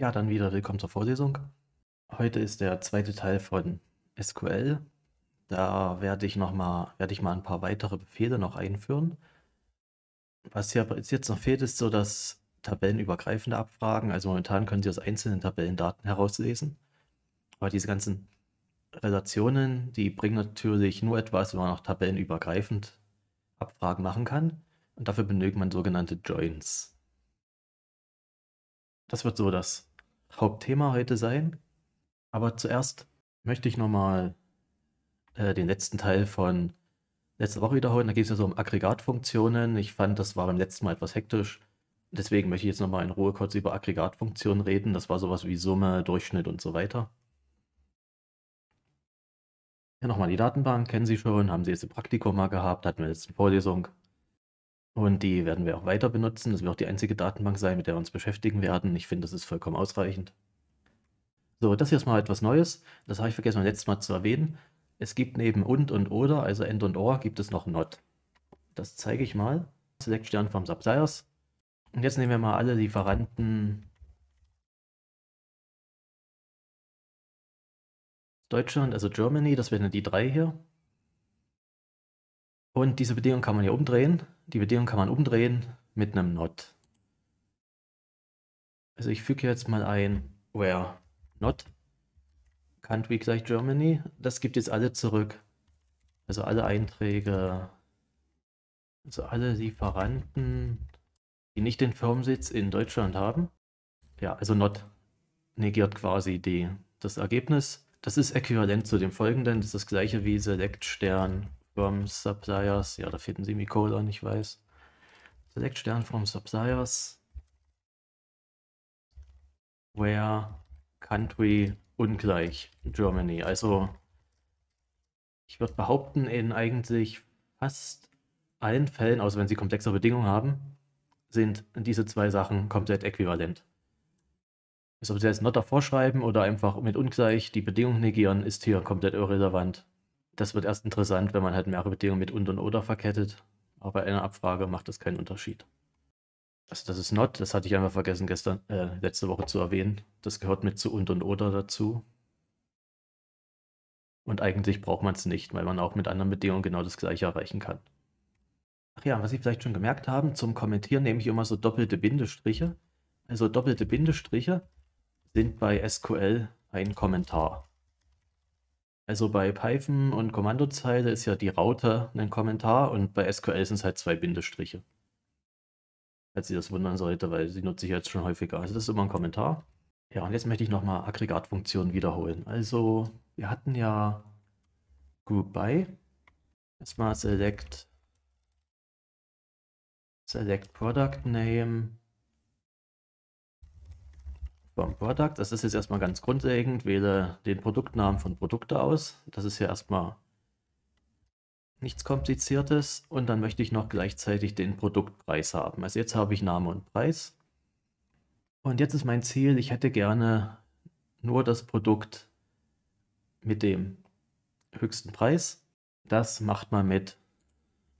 Ja, dann wieder willkommen zur Vorlesung. Heute ist der zweite Teil von SQL. Da werde ich noch mal, werde ich mal ein paar weitere Befehle noch einführen. Was hier jetzt noch fehlt, ist so das tabellenübergreifende Abfragen. Also momentan können Sie aus einzelnen Tabellendaten herauslesen. Aber diese ganzen Relationen, die bringen natürlich nur etwas, wenn man auch tabellenübergreifend Abfragen machen kann. Und dafür benötigt man sogenannte Joins. Das wird so das Hauptthema heute sein. Aber zuerst möchte ich nochmal äh, den letzten Teil von letzter Woche wiederholen. Da ging es ja so um Aggregatfunktionen. Ich fand, das war beim letzten Mal etwas hektisch. Deswegen möchte ich jetzt nochmal in Ruhe kurz über Aggregatfunktionen reden. Das war sowas wie Summe, Durchschnitt und so weiter. Ja, nochmal die Datenbank, kennen Sie schon, haben Sie jetzt ein Praktikum mal gehabt, hatten wir jetzt eine Vorlesung. Und die werden wir auch weiter benutzen. Das wird auch die einzige Datenbank sein, mit der wir uns beschäftigen werden. Ich finde, das ist vollkommen ausreichend. So, das hier ist mal etwas Neues. Das habe ich vergessen, beim letzten Mal zu erwähnen. Es gibt neben und und oder, also end und or, gibt es noch not. Das zeige ich mal. Select Stern vom Suppliers. Und jetzt nehmen wir mal alle Lieferanten Deutschland, also Germany, das wären die drei hier. Und diese Bedingung kann man hier umdrehen. Die Bedingung kann man umdrehen mit einem Not. Also ich füge jetzt mal ein where not country gleich Germany. Das gibt jetzt alle zurück. Also alle Einträge, also alle Lieferanten, die nicht den Firmensitz in Deutschland haben. Ja, also not negiert quasi die, das Ergebnis. Das ist äquivalent zu dem folgenden. Das ist das gleiche wie select Stern from Subsidiars. Ja, da fehlt ein Semikolon, ich weiß. Select Stern from Subsidiars. Where Country ungleich Germany. Also, ich würde behaupten, in eigentlich fast allen Fällen, außer wenn sie komplexere Bedingungen haben, sind diese zwei Sachen komplett äquivalent. Ist also ob sie jetzt not davor schreiben oder einfach mit ungleich die Bedingung negieren, ist hier komplett irrelevant. Das wird erst interessant, wenn man halt mehrere Bedingungen mit und und oder verkettet. Aber bei einer Abfrage macht das keinen Unterschied. Also das ist not, das hatte ich einfach vergessen gestern, äh, letzte Woche zu erwähnen. Das gehört mit zu und und oder dazu. Und eigentlich braucht man es nicht, weil man auch mit anderen Bedingungen genau das gleiche erreichen kann. Ach ja, was Sie vielleicht schon gemerkt haben, zum Kommentieren nehme ich immer so doppelte Bindestriche. Also doppelte Bindestriche sind bei SQL ein Kommentar. Also bei Python und Kommandozeile ist ja die Raute ein Kommentar und bei SQL sind es halt zwei Bindestriche. Falls Sie das wundern sollte, weil sie nutze ich jetzt schon häufiger. Also das ist immer ein Kommentar. Ja, und jetzt möchte ich nochmal Aggregatfunktionen wiederholen. Also wir hatten ja Goodbye. Erstmal select, select Product Name beim Product. Das ist jetzt erstmal ganz grundlegend. Wähle den Produktnamen von Produkte aus. Das ist ja erstmal nichts kompliziertes. Und dann möchte ich noch gleichzeitig den Produktpreis haben. Also jetzt habe ich Name und Preis. Und jetzt ist mein Ziel, ich hätte gerne nur das Produkt mit dem höchsten Preis. Das macht man mit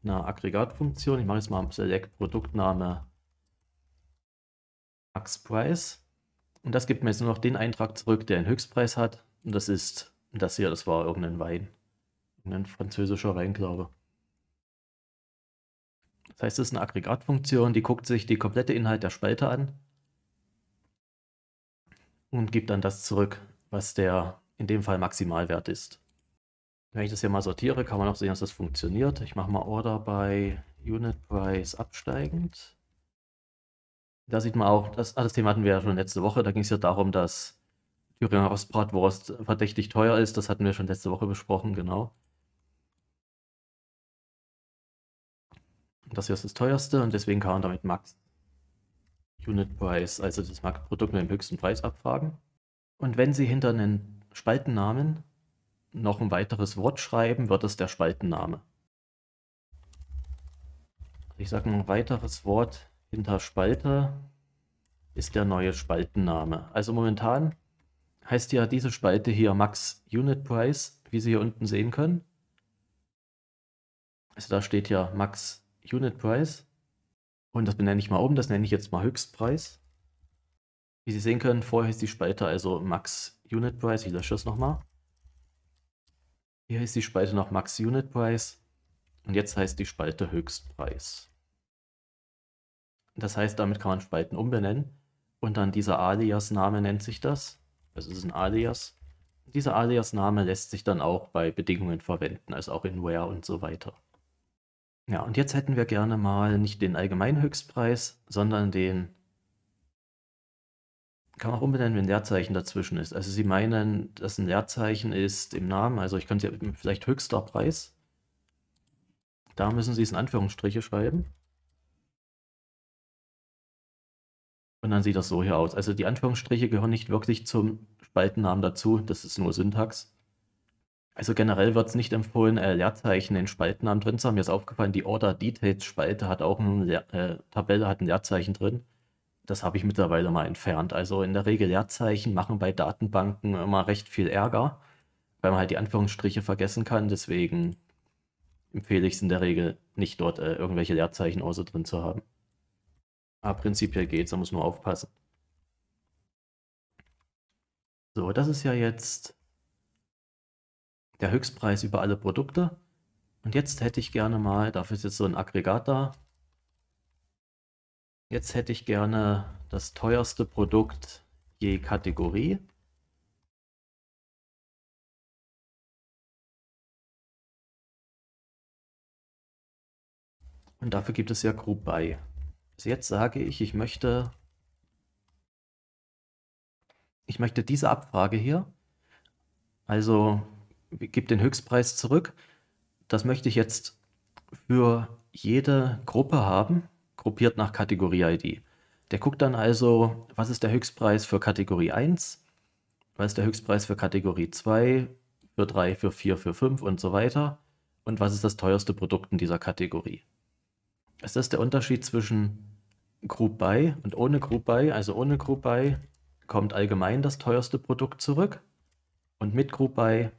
einer Aggregatfunktion. Ich mache jetzt mal Select Produktname Max Price. Und das gibt mir jetzt nur noch den Eintrag zurück, der einen Höchstpreis hat. Und das ist, das hier, das war irgendein Wein. Ein französischer Wein, glaube ich. Das heißt, es ist eine Aggregatfunktion, die guckt sich die komplette Inhalt der Spalte an und gibt dann das zurück, was der in dem Fall Maximalwert ist. Wenn ich das hier mal sortiere, kann man auch sehen, dass das funktioniert. Ich mache mal Order bei Unit Price absteigend da sieht man auch, das, ah, das Thema hatten wir ja schon letzte Woche, da ging es ja darum, dass Thüringer Rostbratwurst verdächtig teuer ist. Das hatten wir schon letzte Woche besprochen, genau. Das hier ist das teuerste und deswegen kann man damit Max Unit Price, also das Marktprodukt mit dem höchsten Preis abfragen. Und wenn Sie hinter einen Spaltennamen noch ein weiteres Wort schreiben, wird es der Spaltenname. Ich sage ein weiteres Wort, hinter Spalte ist der neue Spaltenname. Also momentan heißt ja diese Spalte hier Max Unit Price, wie Sie hier unten sehen können. Also da steht ja Max Unit Price. Und das benenne ich mal oben, das nenne ich jetzt mal Höchstpreis. Wie Sie sehen können, vorher ist die Spalte also Max Unit Price. Ich lösche das nochmal. Hier ist die Spalte noch Max Unit Price. Und jetzt heißt die Spalte Höchstpreis. Das heißt, damit kann man Spalten umbenennen. Und dann dieser Alias-Name nennt sich das. Das ist ein Alias. Dieser Alias-Name lässt sich dann auch bei Bedingungen verwenden, also auch in Where und so weiter. Ja, und jetzt hätten wir gerne mal nicht den allgemeinen Höchstpreis, sondern den, kann man auch umbenennen, wenn ein Leerzeichen dazwischen ist. Also Sie meinen, dass ein Leerzeichen ist im Namen, also ich könnte ja vielleicht höchster Preis. Da müssen Sie es in Anführungsstriche schreiben. Und dann sieht das so hier aus. Also die Anführungsstriche gehören nicht wirklich zum Spaltennamen dazu. Das ist nur Syntax. Also generell wird es nicht empfohlen, äh, Leerzeichen in Spaltennamen drin zu haben. Mir ist aufgefallen, die Order Details Spalte hat auch eine äh, Tabelle, hat ein Leerzeichen drin. Das habe ich mittlerweile mal entfernt. Also in der Regel Leerzeichen machen bei Datenbanken immer recht viel Ärger, weil man halt die Anführungsstriche vergessen kann. Deswegen empfehle ich es in der Regel nicht dort äh, irgendwelche Leerzeichen außer drin zu haben. Aber ah, prinzipiell es, man muss nur aufpassen. So, das ist ja jetzt der Höchstpreis über alle Produkte. Und jetzt hätte ich gerne mal, dafür ist jetzt so ein Aggregat da. Jetzt hätte ich gerne das teuerste Produkt je Kategorie. Und dafür gibt es ja Group by. Also jetzt sage ich, ich möchte, ich möchte diese Abfrage hier, also gibt den Höchstpreis zurück. Das möchte ich jetzt für jede Gruppe haben, gruppiert nach Kategorie-ID. Der guckt dann also, was ist der Höchstpreis für Kategorie 1, was ist der Höchstpreis für Kategorie 2, für 3, für 4, für 5 und so weiter und was ist das teuerste Produkt in dieser Kategorie. Es ist der Unterschied zwischen Group Buy und ohne Group Buy, also ohne Group Buy, kommt allgemein das teuerste Produkt zurück und mit Group Buy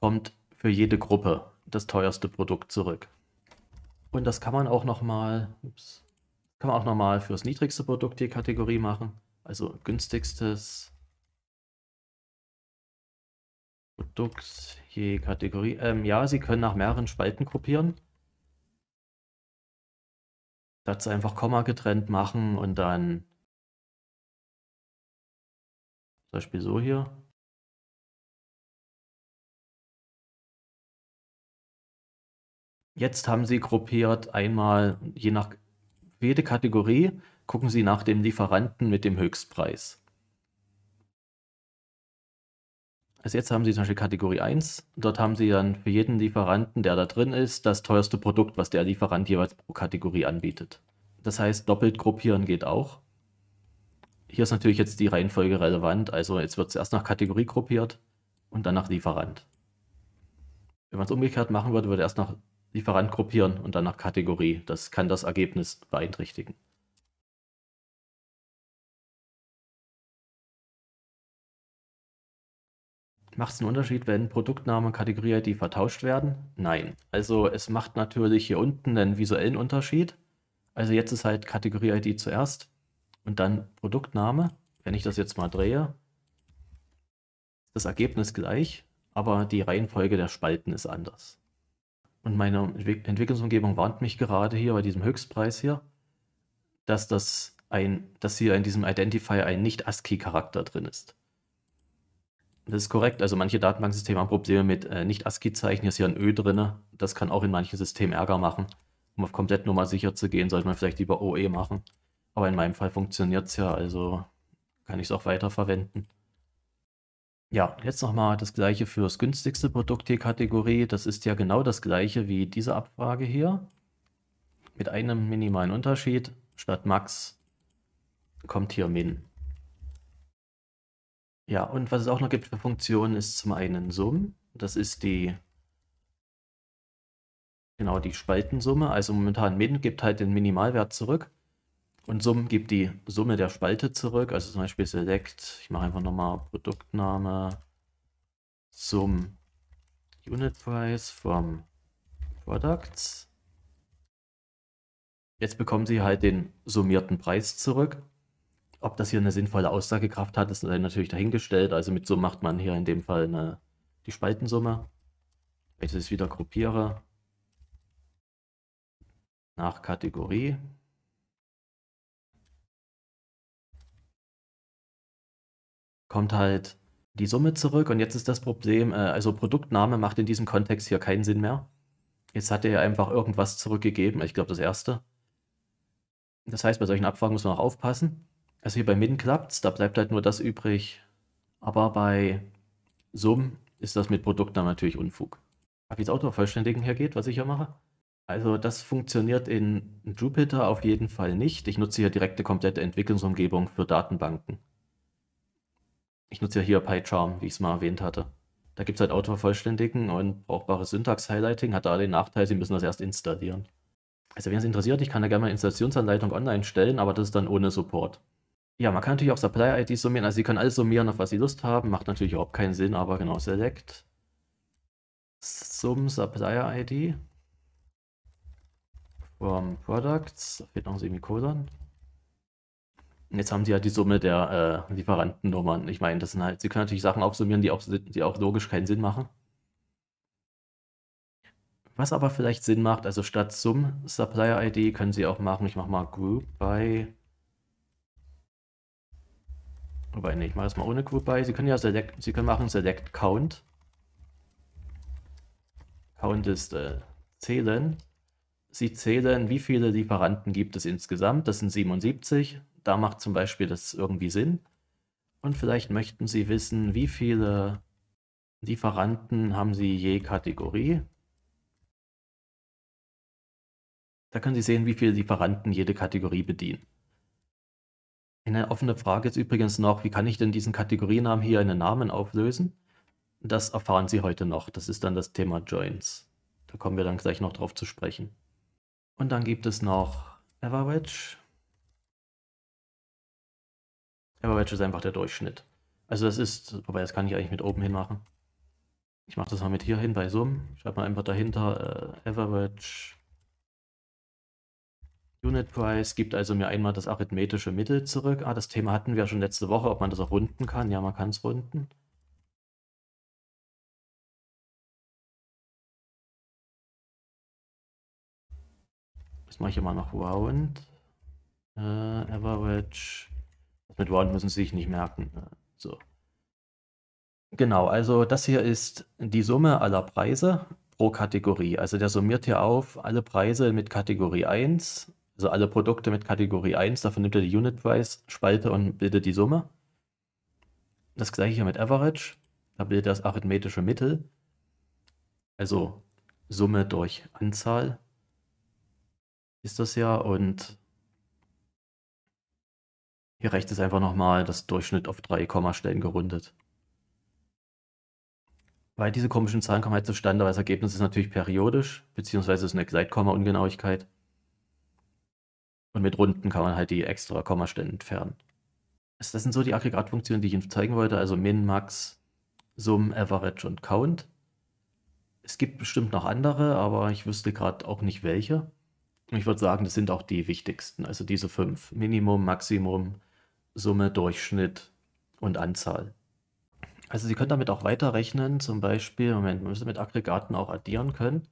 kommt für jede Gruppe das teuerste Produkt zurück. Und das kann man auch nochmal, kann man auch nochmal fürs niedrigste Produkt die Kategorie machen, also günstigstes Produkt je Kategorie. Ähm, ja, Sie können nach mehreren Spalten gruppieren. Dazu einfach Komma getrennt machen und dann zum Beispiel so hier. Jetzt haben Sie gruppiert einmal je nach jede Kategorie, gucken Sie nach dem Lieferanten mit dem Höchstpreis. Also jetzt haben sie zum Beispiel Kategorie 1. Dort haben sie dann für jeden Lieferanten, der da drin ist, das teuerste Produkt, was der Lieferant jeweils pro Kategorie anbietet. Das heißt, doppelt gruppieren geht auch. Hier ist natürlich jetzt die Reihenfolge relevant. Also jetzt wird es erst nach Kategorie gruppiert und dann nach Lieferant. Wenn man es umgekehrt machen würde, würde erst nach Lieferant gruppieren und dann nach Kategorie. Das kann das Ergebnis beeinträchtigen. Macht es einen Unterschied, wenn Produktname und Kategorie ID vertauscht werden? Nein. Also es macht natürlich hier unten einen visuellen Unterschied. Also jetzt ist halt Kategorie ID zuerst und dann Produktname. Wenn ich das jetzt mal drehe, ist das Ergebnis gleich, aber die Reihenfolge der Spalten ist anders. Und meine Entwicklungsumgebung warnt mich gerade hier bei diesem Höchstpreis hier, dass, das ein, dass hier in diesem Identifier ein Nicht-ASCII-Charakter drin ist. Das ist korrekt. Also manche Datenbanksysteme haben Probleme mit äh, Nicht-ASCII-Zeichen. Hier ist ja ein Ö drin. Das kann auch in manchen Systemen Ärger machen. Um auf komplett Nummer sicher zu gehen, sollte man vielleicht lieber OE machen. Aber in meinem Fall funktioniert es ja, also kann ich es auch weiterverwenden. Ja, jetzt nochmal das gleiche für das günstigste Produkt hier Kategorie. Das ist ja genau das gleiche wie diese Abfrage hier. Mit einem minimalen Unterschied. Statt Max kommt hier Min. Ja, und was es auch noch gibt für Funktionen, ist zum einen Sum. Das ist die, genau, die Spaltensumme. Also momentan min gibt halt den Minimalwert zurück. Und Sum gibt die Summe der Spalte zurück. Also zum Beispiel Select, ich mache einfach nochmal Produktname, Sum, Unit Price from Products. Jetzt bekommen Sie halt den summierten Preis zurück. Ob das hier eine sinnvolle Aussagekraft hat, ist natürlich dahingestellt. Also mit so macht man hier in dem Fall eine, die Spaltensumme. Wenn ich das wieder gruppiere, nach Kategorie. Kommt halt die Summe zurück und jetzt ist das Problem, äh, also Produktname macht in diesem Kontext hier keinen Sinn mehr. Jetzt hat er ja einfach irgendwas zurückgegeben, ich glaube das erste. Das heißt, bei solchen Abfragen muss man auch aufpassen. Also hier bei Min klappt's, da bleibt halt nur das übrig. Aber bei Sum ist das mit Produktnamen natürlich Unfug. Ab jetzt Auto vollständigen hergeht, was ich hier mache. Also das funktioniert in Jupyter auf jeden Fall nicht. Ich nutze hier direkte komplette Entwicklungsumgebung für Datenbanken. Ich nutze ja hier PyCharm, wie ich es mal erwähnt hatte. Da gibt es halt Autovervollständigen und brauchbares Syntax-Highlighting. Hat da den Nachteil, Sie müssen das erst installieren. Also wenn es interessiert, ich kann da gerne mal Installationsanleitung online stellen, aber das ist dann ohne Support. Ja, man kann natürlich auch Supply-IDs summieren. Also Sie können alles summieren, auf was Sie Lust haben. Macht natürlich überhaupt keinen Sinn, aber genau, Select. Sum Supplier-ID. From Products. Da fehlt noch ein Semikolon. jetzt haben Sie ja die Summe der äh, Lieferantennummern. Ich meine, das sind halt, Sie können natürlich Sachen aufsummieren, die auch, die auch logisch keinen Sinn machen. Was aber vielleicht Sinn macht, also statt Sum Supplier-ID können Sie auch machen, ich mache mal Group by Wobei, ne, ich mache es mal ohne Group By. Sie können ja Select, Sie können machen Select Count. Count ist äh, zählen. Sie zählen, wie viele Lieferanten gibt es insgesamt. Das sind 77. Da macht zum Beispiel das irgendwie Sinn. Und vielleicht möchten Sie wissen, wie viele Lieferanten haben Sie je Kategorie. Da können Sie sehen, wie viele Lieferanten jede Kategorie bedienen. Eine offene Frage ist übrigens noch, wie kann ich denn diesen Kategorienamen hier in den Namen auflösen? Das erfahren Sie heute noch. Das ist dann das Thema Joins. Da kommen wir dann gleich noch drauf zu sprechen. Und dann gibt es noch Average. Average ist einfach der Durchschnitt. Also das ist, wobei das kann ich eigentlich mit oben hin machen. Ich mache das mal mit hier hin bei Sum. Schreibe mal einfach dahinter äh, Average Unit Price gibt also mir einmal das arithmetische Mittel zurück. Ah, das Thema hatten wir schon letzte Woche, ob man das auch runden kann. Ja, man kann es runden. Das mache ich immer noch Round. Äh, average. Mit Round müssen Sie sich nicht merken. Äh, so. Genau, also das hier ist die Summe aller Preise pro Kategorie. Also der summiert hier auf alle Preise mit Kategorie 1 also alle Produkte mit Kategorie 1, davon nimmt er die Unit Price, Spalte und bildet die Summe. Das gleiche hier mit Average, da bildet er das arithmetische Mittel, also Summe durch Anzahl ist das ja und hier rechts ist einfach nochmal das Durchschnitt auf drei Kommastellen gerundet. Weil diese komischen Zahlen kommen halt zustande, weil das Ergebnis ist natürlich periodisch, beziehungsweise ist eine Gleitkomma-Ungenauigkeit. Und mit Runden kann man halt die extra Kommastellen entfernen. Das sind so die Aggregatfunktionen, die ich Ihnen zeigen wollte, also Min, Max, Sum, Average und Count. Es gibt bestimmt noch andere, aber ich wüsste gerade auch nicht welche. Ich würde sagen, das sind auch die wichtigsten, also diese fünf. Minimum, Maximum, Summe, Durchschnitt und Anzahl. Also Sie können damit auch weiterrechnen, zum Beispiel, Moment, man müsste mit Aggregaten auch addieren können.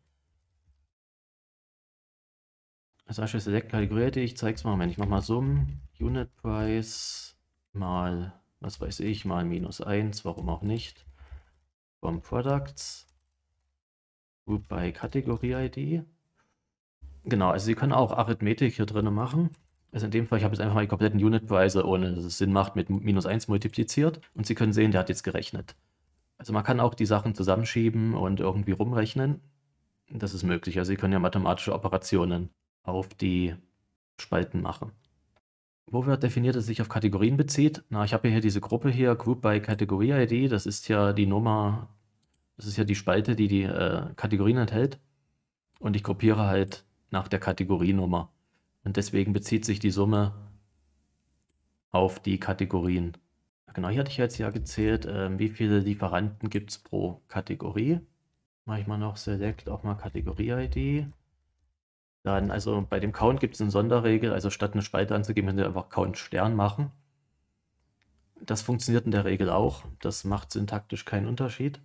Das Asche Select kalkulierte ich, zeig's mal, Moment, ich mach mal Summen. Unit Price mal, was weiß ich, mal minus 1, warum auch nicht, vom Products, Group by Kategorie ID. Genau, also Sie können auch Arithmetik hier drin machen. Also in dem Fall, ich habe jetzt einfach mal die kompletten Unitpreise, ohne dass es Sinn macht, mit minus 1 multipliziert. Und Sie können sehen, der hat jetzt gerechnet. Also man kann auch die Sachen zusammenschieben und irgendwie rumrechnen. Das ist möglich. Also Sie können ja mathematische Operationen auf die Spalten mache. Word definiert es sich auf Kategorien bezieht. Na, ich habe hier diese Gruppe hier, Group by Category ID, das ist ja die Nummer, das ist ja die Spalte, die die äh, Kategorien enthält. Und ich gruppiere halt nach der Kategorienummer. Und deswegen bezieht sich die Summe auf die Kategorien. Genau, hier hatte ich jetzt ja gezählt, äh, wie viele Lieferanten gibt es pro Kategorie. Mache ich mal noch Select auch mal Kategorie-ID. Dann, also bei dem Count gibt es eine Sonderregel, also statt eine Spalte anzugeben, könnt ihr einfach Count Stern machen. Das funktioniert in der Regel auch. Das macht syntaktisch keinen Unterschied.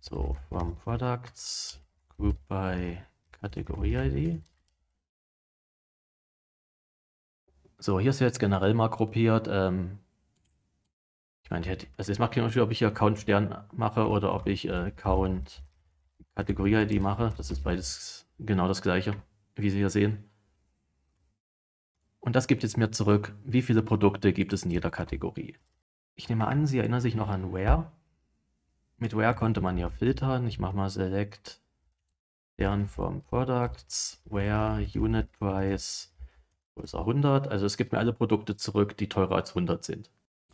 So, from Products, Group by Kategorie ID. So, hier ist jetzt generell mal gruppiert. Ähm, ich meine, ich hätte, also jetzt macht keinen Unterschied, ob ich hier Count Stern mache oder ob ich äh, Count Kategorie ID mache. Das ist beides Genau das gleiche, wie Sie hier sehen. Und das gibt jetzt mir zurück, wie viele Produkte gibt es in jeder Kategorie. Ich nehme an, Sie erinnern sich noch an Where. Mit Where konnte man ja filtern. Ich mache mal Select Stern from Products, Where, Unit Price, größer 100. Also es gibt mir alle Produkte zurück, die teurer als 100 sind.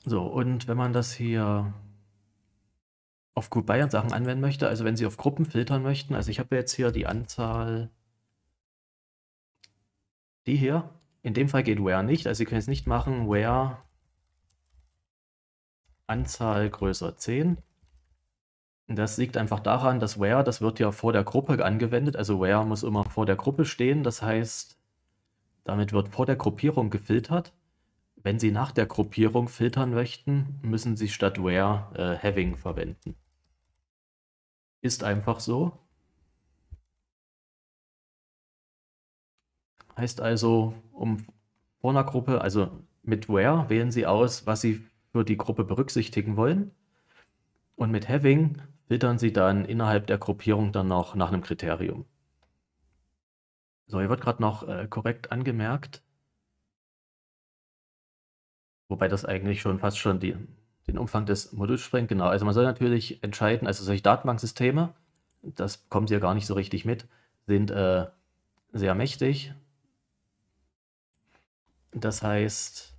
So, und wenn man das hier auf gut Bayern Sachen anwenden möchte, also wenn Sie auf Gruppen filtern möchten, also ich habe jetzt hier die Anzahl, die hier, in dem Fall geht where nicht, also Sie können es nicht machen, where Anzahl größer 10. das liegt einfach daran, dass where, das wird ja vor der Gruppe angewendet, also where muss immer vor der Gruppe stehen, das heißt, damit wird vor der Gruppierung gefiltert. Wenn Sie nach der Gruppierung filtern möchten, müssen Sie statt where äh, having verwenden. Ist einfach so. Heißt also, um vor einer Gruppe, also mit where wählen Sie aus, was Sie für die Gruppe berücksichtigen wollen. Und mit having filtern Sie dann innerhalb der Gruppierung dann noch nach einem Kriterium. So, hier wird gerade noch äh, korrekt angemerkt. Wobei das eigentlich schon fast schon die, den Umfang des Moduls sprengt, genau. Also man soll natürlich entscheiden, also solche Datenbanksysteme, das kommt ja gar nicht so richtig mit, sind äh, sehr mächtig. Das heißt,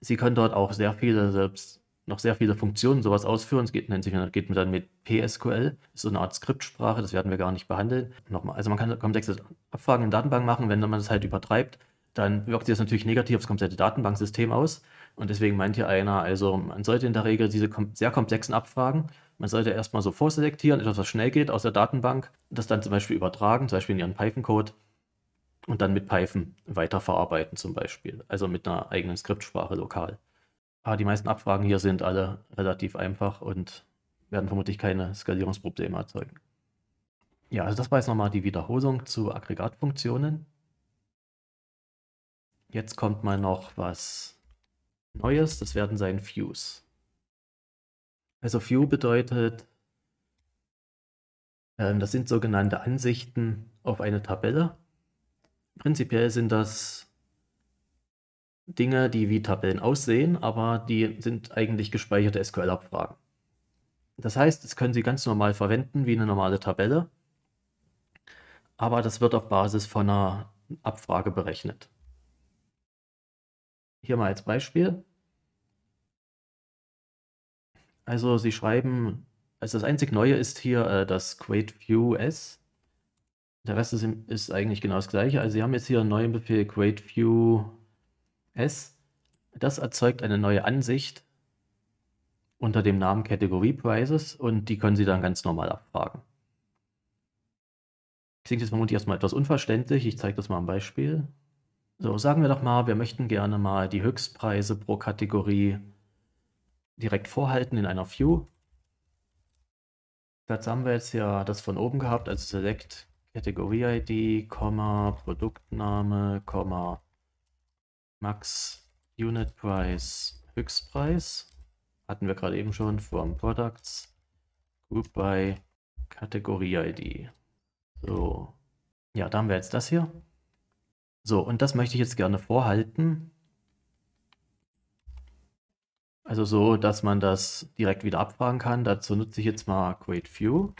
Sie können dort auch sehr viele, selbst noch sehr viele Funktionen sowas ausführen. Es geht, nennt sich, geht dann mit PSQL, ist so eine Art Skriptsprache, das werden wir gar nicht behandeln. Nochmal, also man kann komplexe Abfragen in Datenbank machen, wenn man das halt übertreibt, dann wirkt sich das natürlich negativ aufs komplette Datenbanksystem aus. Und deswegen meint hier einer, also man sollte in der Regel diese kom sehr komplexen Abfragen, man sollte erstmal so vorselektieren, etwas, was schnell geht aus der Datenbank, das dann zum Beispiel übertragen, zum Beispiel in ihren Python-Code und dann mit Python weiterverarbeiten zum Beispiel, also mit einer eigenen Skriptsprache lokal. Aber die meisten Abfragen hier sind alle relativ einfach und werden vermutlich keine Skalierungsprobleme erzeugen. Ja, also das war jetzt nochmal die Wiederholung zu Aggregatfunktionen. Jetzt kommt mal noch was Neues, das werden sein Views. Also View bedeutet, äh, das sind sogenannte Ansichten auf eine Tabelle. Prinzipiell sind das Dinge, die wie Tabellen aussehen, aber die sind eigentlich gespeicherte SQL-Abfragen. Das heißt, das können Sie ganz normal verwenden wie eine normale Tabelle, aber das wird auf Basis von einer Abfrage berechnet. Hier mal als Beispiel. Also sie schreiben, also das einzig Neue ist hier äh, das Create View S. Der Rest ist, ist, eigentlich genau das gleiche. Also sie haben jetzt hier einen neuen Befehl Create View S. Das erzeugt eine neue Ansicht unter dem Namen Kategorie Prices und die können Sie dann ganz normal abfragen. Klingt jetzt vermutlich erstmal etwas unverständlich. Ich zeige das mal am Beispiel. So, sagen wir doch mal, wir möchten gerne mal die Höchstpreise pro Kategorie direkt vorhalten in einer View. Dazu haben wir jetzt ja das von oben gehabt, also Select Kategorie ID, Komma, Produktname, Komma, Max Unit Price, Höchstpreis. Hatten wir gerade eben schon, from Products, Group by Kategorie ID. So, ja, da haben wir jetzt das hier. So, und das möchte ich jetzt gerne vorhalten also so, dass man das direkt wieder abfragen kann. Dazu nutze ich jetzt mal Create View.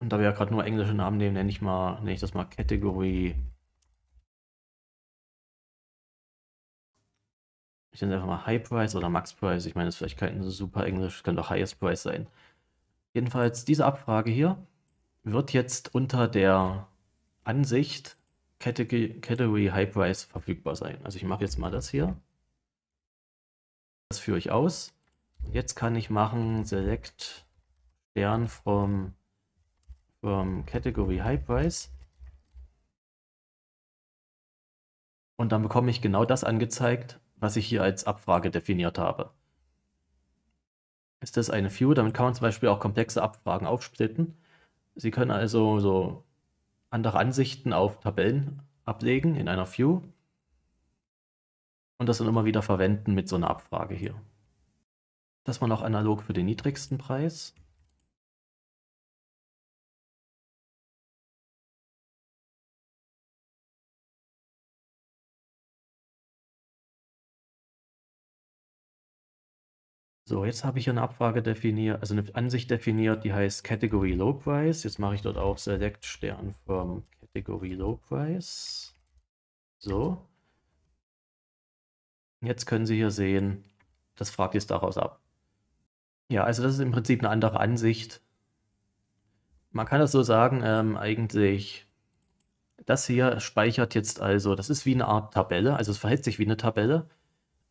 Und da wir ja gerade nur englische Namen nehmen, nenne ich, mal, nenne ich das mal Category. Ich nenne es einfach mal High Price oder Max Price. Ich meine, das ist vielleicht kein super Englisch, kann doch Highest Price sein. Jedenfalls, diese Abfrage hier wird jetzt unter der Ansicht Category, Category High Price verfügbar sein. Also ich mache jetzt mal das hier das führe ich aus. Jetzt kann ich machen Select Stern vom vom Category High Price. Und dann bekomme ich genau das angezeigt, was ich hier als Abfrage definiert habe. Ist das eine View? Damit kann man zum Beispiel auch komplexe Abfragen aufsplitten. Sie können also so andere Ansichten auf Tabellen ablegen in einer View und das dann immer wieder verwenden mit so einer Abfrage hier. Das man noch analog für den niedrigsten Preis. So, jetzt habe ich hier eine Abfrage definiert, also eine Ansicht definiert, die heißt Category Low Price. Jetzt mache ich dort auch Select Stern from Category Low Price. So. Jetzt können Sie hier sehen, das fragt jetzt daraus ab. Ja, also das ist im Prinzip eine andere Ansicht. Man kann das so sagen, ähm, eigentlich, das hier speichert jetzt also, das ist wie eine Art Tabelle, also es verhält sich wie eine Tabelle.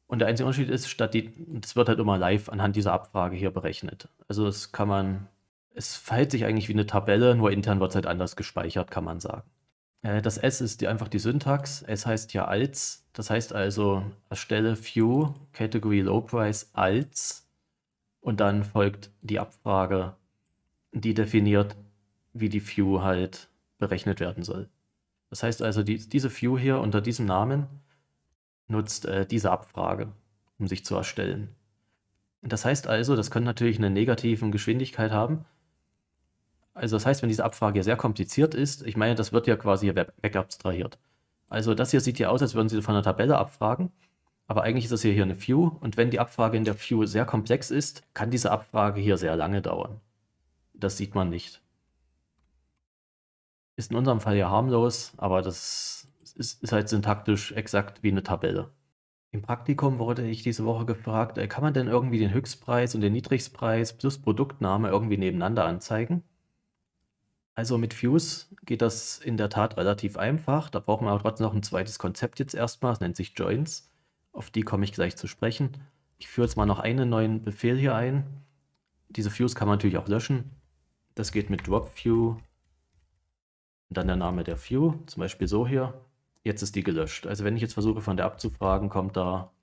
Und der einzige Unterschied ist, statt die, das wird halt immer live anhand dieser Abfrage hier berechnet. Also das kann man, es verhält sich eigentlich wie eine Tabelle, nur intern wird es halt anders gespeichert, kann man sagen. Äh, das S ist die, einfach die Syntax. S heißt ja als. Das heißt also, erstelle View Category Low Price als. Und dann folgt die Abfrage, die definiert, wie die View halt berechnet werden soll. Das heißt also, die, diese View hier unter diesem Namen nutzt äh, diese Abfrage, um sich zu erstellen. Das heißt also, das könnte natürlich eine negative Geschwindigkeit haben, also das heißt, wenn diese Abfrage sehr kompliziert ist, ich meine, das wird ja quasi hier wegabstrahiert. Also das hier sieht ja aus, als würden Sie von einer Tabelle abfragen, aber eigentlich ist das hier, hier eine View und wenn die Abfrage in der View sehr komplex ist, kann diese Abfrage hier sehr lange dauern. Das sieht man nicht. Ist in unserem Fall ja harmlos, aber das ist, ist halt syntaktisch exakt wie eine Tabelle. Im Praktikum wurde ich diese Woche gefragt, äh, kann man denn irgendwie den Höchstpreis und den Niedrigpreis plus Produktname irgendwie nebeneinander anzeigen? Also mit Fuse geht das in der Tat relativ einfach. Da brauchen wir aber trotzdem noch ein zweites Konzept jetzt erstmal. Es nennt sich Joins. Auf die komme ich gleich zu sprechen. Ich führe jetzt mal noch einen neuen Befehl hier ein. Diese Fuse kann man natürlich auch löschen. Das geht mit DropView und dann der Name der View, zum Beispiel so hier. Jetzt ist die gelöscht. Also wenn ich jetzt versuche, von der abzufragen, kommt da,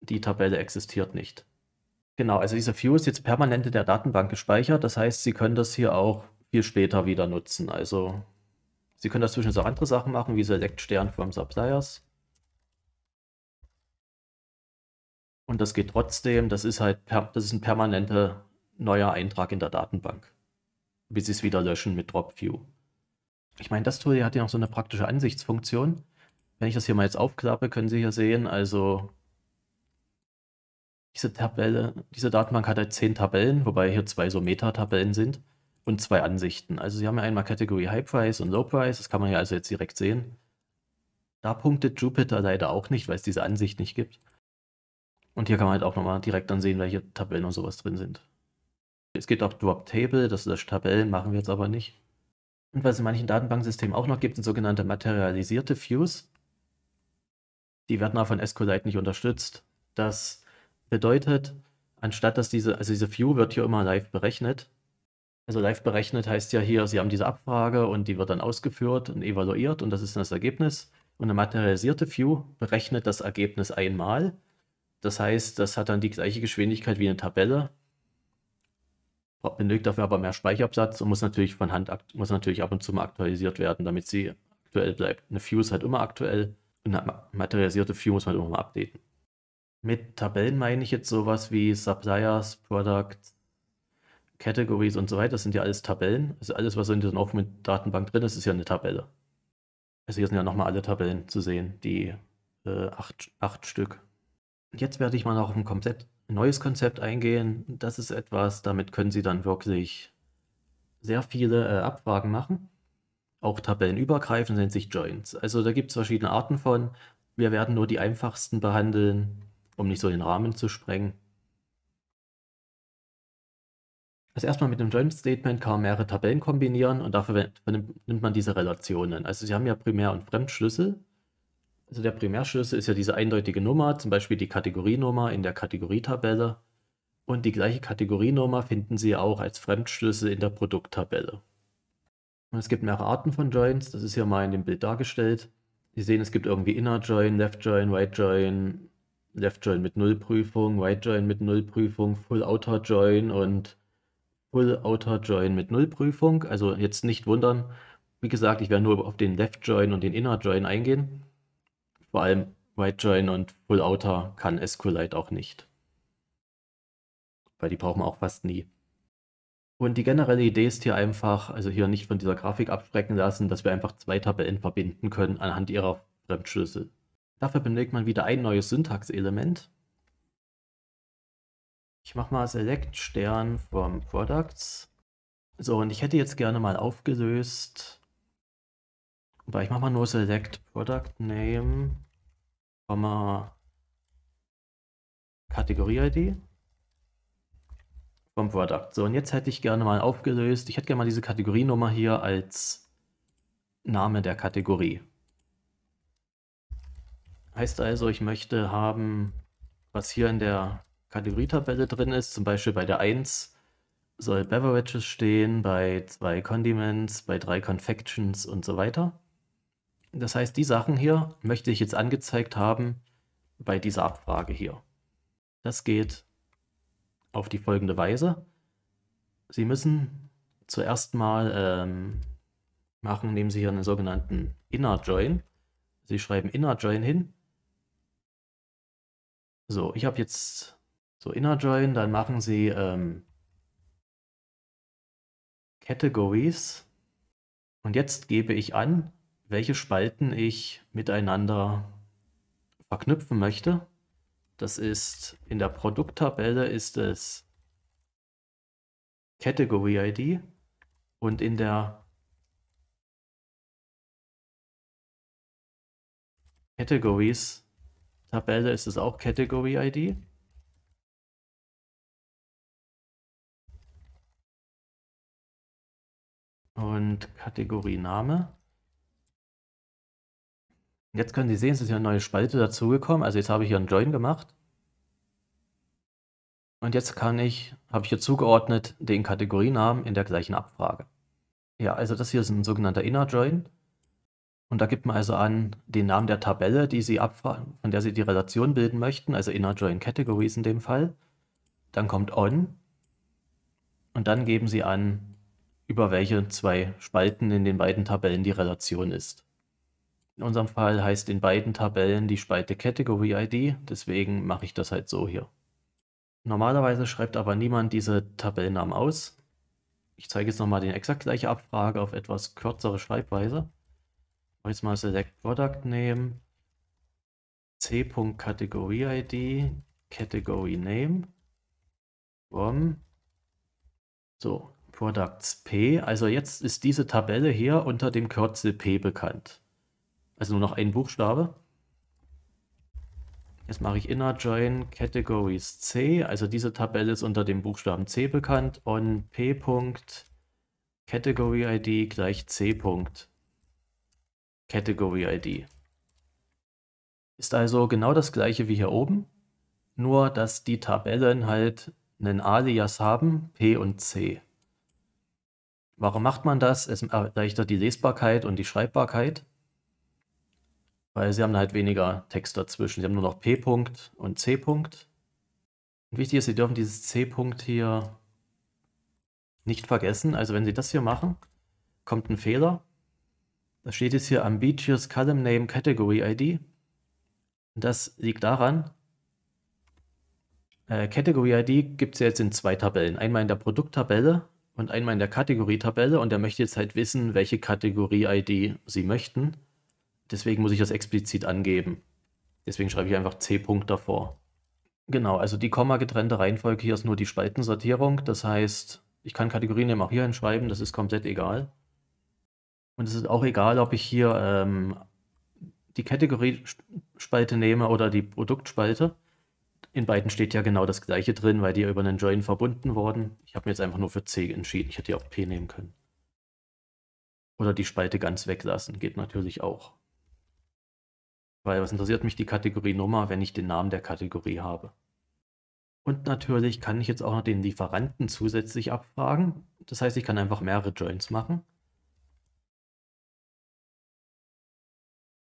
die Tabelle existiert nicht. Genau, also diese View ist jetzt permanent in der Datenbank gespeichert. Das heißt, Sie können das hier auch viel später wieder nutzen. Also Sie können dazwischen auch andere Sachen machen, wie Select Stern from Suppliers. Und das geht trotzdem, das ist halt das ist ein permanenter neuer Eintrag in der Datenbank, bis sie es wieder löschen mit DropView. Ich meine, das Tool hier hat ja noch so eine praktische Ansichtsfunktion. Wenn ich das hier mal jetzt aufklappe, können Sie hier sehen, also diese Tabelle, diese Datenbank hat halt zehn Tabellen, wobei hier zwei so Metatabellen sind und zwei Ansichten. Also sie haben ja einmal Kategorie High Price und Low Price, das kann man ja also jetzt direkt sehen. Da punktet Jupiter leider auch nicht, weil es diese Ansicht nicht gibt. Und hier kann man halt auch nochmal direkt dann sehen, welche Tabellen und sowas drin sind. Es gibt auch Drop Table, das ist Tabellen, machen wir jetzt aber nicht. Und was in manchen Datenbanksystemen auch noch gibt, sind sogenannte materialisierte Views. Die werden auch von SQLite nicht unterstützt. Das bedeutet, anstatt dass diese, also diese View wird hier immer live berechnet, also live berechnet heißt ja hier, Sie haben diese Abfrage und die wird dann ausgeführt und evaluiert und das ist dann das Ergebnis. Und eine materialisierte View berechnet das Ergebnis einmal. Das heißt, das hat dann die gleiche Geschwindigkeit wie eine Tabelle. Benötigt dafür aber mehr Speicherplatz und muss natürlich von Hand muss natürlich ab und zu mal aktualisiert werden, damit sie aktuell bleibt. Eine View ist halt immer aktuell und eine materialisierte View muss man halt immer mal updaten. Mit Tabellen meine ich jetzt sowas wie Suppliers, Products, Categories und so weiter, das sind ja alles Tabellen. Also alles, was in dieser Datenbank drin ist, ist ja eine Tabelle. Also hier sind ja nochmal alle Tabellen zu sehen, die äh, acht, acht Stück. Und jetzt werde ich mal noch auf ein komplett neues Konzept eingehen. Das ist etwas, damit können Sie dann wirklich sehr viele äh, Abfragen machen. Auch tabellenübergreifend nennt sich Joints. Also da gibt es verschiedene Arten von. Wir werden nur die einfachsten behandeln, um nicht so den Rahmen zu sprengen. also erstmal mit dem Join Statement kann man mehrere Tabellen kombinieren und dafür nimmt man diese Relationen. Also Sie haben ja Primär- und Fremdschlüssel. Also der Primärschlüssel ist ja diese eindeutige Nummer, zum Beispiel die Kategorienummer in der Kategorietabelle. Und die gleiche Kategorienummer finden Sie auch als Fremdschlüssel in der Produkttabelle. Und es gibt mehrere Arten von Joins, das ist hier mal in dem Bild dargestellt. Sie sehen, es gibt irgendwie Inner Join, Left Join, Right Join, Left Join mit Nullprüfung, Right Join mit Nullprüfung, Full Outer Join und Full-Outer-Join mit Nullprüfung. Also jetzt nicht wundern. Wie gesagt, ich werde nur auf den Left-Join und den Inner-Join eingehen. Vor allem Right-Join und Full-Outer kann SQLite auch nicht. Weil die brauchen wir auch fast nie. Und die generelle Idee ist hier einfach, also hier nicht von dieser Grafik abschrecken lassen, dass wir einfach zwei Tabellen verbinden können anhand ihrer Fremdschlüssel. Dafür benötigt man wieder ein neues Syntaxelement. Ich mache mal Select Stern vom Products. So, und ich hätte jetzt gerne mal aufgelöst. Oder ich mache mal nur Select Product Name, Komma, Kategorie ID vom Product. So, und jetzt hätte ich gerne mal aufgelöst. Ich hätte gerne mal diese Kategorienummer hier als Name der Kategorie. Heißt also, ich möchte haben, was hier in der Kategorietabelle drin ist. Zum Beispiel bei der 1 soll Beverages stehen, bei 2 Condiments, bei 3 Confections und so weiter. Das heißt, die Sachen hier möchte ich jetzt angezeigt haben bei dieser Abfrage hier. Das geht auf die folgende Weise. Sie müssen zuerst mal ähm, machen, nehmen Sie hier einen sogenannten Inner Join. Sie schreiben Inner Join hin. So, ich habe jetzt so Inner Join, dann machen Sie ähm, Categories. Und jetzt gebe ich an, welche Spalten ich miteinander verknüpfen möchte. Das ist in der Produkttabelle ist es Category ID und in der Categories Tabelle ist es auch Category ID. und Kategorie Name. Jetzt können Sie sehen, es ist hier eine neue Spalte dazugekommen. Also jetzt habe ich hier einen Join gemacht. Und jetzt kann ich, habe ich hier zugeordnet den Kategorienamen in der gleichen Abfrage. Ja, also das hier ist ein sogenannter Inner Join. Und da gibt man also an den Namen der Tabelle, die Sie abfragen, von der Sie die Relation bilden möchten, also Inner Join Categories in dem Fall. Dann kommt On. Und dann geben Sie an über welche zwei Spalten in den beiden Tabellen die Relation ist. In unserem Fall heißt in beiden Tabellen die Spalte Category ID, deswegen mache ich das halt so hier. Normalerweise schreibt aber niemand diese Tabellennamen aus. Ich zeige jetzt nochmal den exakt gleiche Abfrage auf etwas kürzere Schreibweise. mache Jetzt mal Select Product Name, C.Category ID, Category Name, from. So, Products P. Also jetzt ist diese Tabelle hier unter dem Kürzel P bekannt. Also nur noch ein Buchstabe. Jetzt mache ich inner join categories C. Also diese Tabelle ist unter dem Buchstaben C bekannt und p. Category ID gleich C. Category ID. Ist also genau das gleiche wie hier oben, nur dass die Tabellen halt einen Alias haben, P und C. Warum macht man das? Es erleichtert die Lesbarkeit und die Schreibbarkeit. Weil sie haben halt weniger Text dazwischen. Sie haben nur noch P. -Punkt und C. -Punkt. Und wichtig ist, sie dürfen dieses C. punkt hier nicht vergessen. Also wenn sie das hier machen, kommt ein Fehler. Da steht jetzt hier Ambitious Column Name Category ID. Und das liegt daran, äh, Category ID gibt es ja jetzt in zwei Tabellen. Einmal in der Produkttabelle und einmal in der Kategorie-Tabelle und er möchte jetzt halt wissen, welche Kategorie-ID Sie möchten. Deswegen muss ich das explizit angeben. Deswegen schreibe ich einfach C. -Punkt davor. Genau, also die Komma getrennte Reihenfolge hier ist nur die Spaltensortierung. Das heißt, ich kann Kategorien eben auch hier hinschreiben, das ist komplett egal. Und es ist auch egal, ob ich hier ähm, die Kategorie-Spalte nehme oder die Produktspalte. In beiden steht ja genau das gleiche drin, weil die ja über einen Join verbunden wurden. Ich habe mir jetzt einfach nur für C entschieden. Ich hätte ja auch P nehmen können. Oder die Spalte ganz weglassen, geht natürlich auch. Weil was interessiert mich die Kategorie Nummer, wenn ich den Namen der Kategorie habe? Und natürlich kann ich jetzt auch noch den Lieferanten zusätzlich abfragen. Das heißt, ich kann einfach mehrere Joins machen.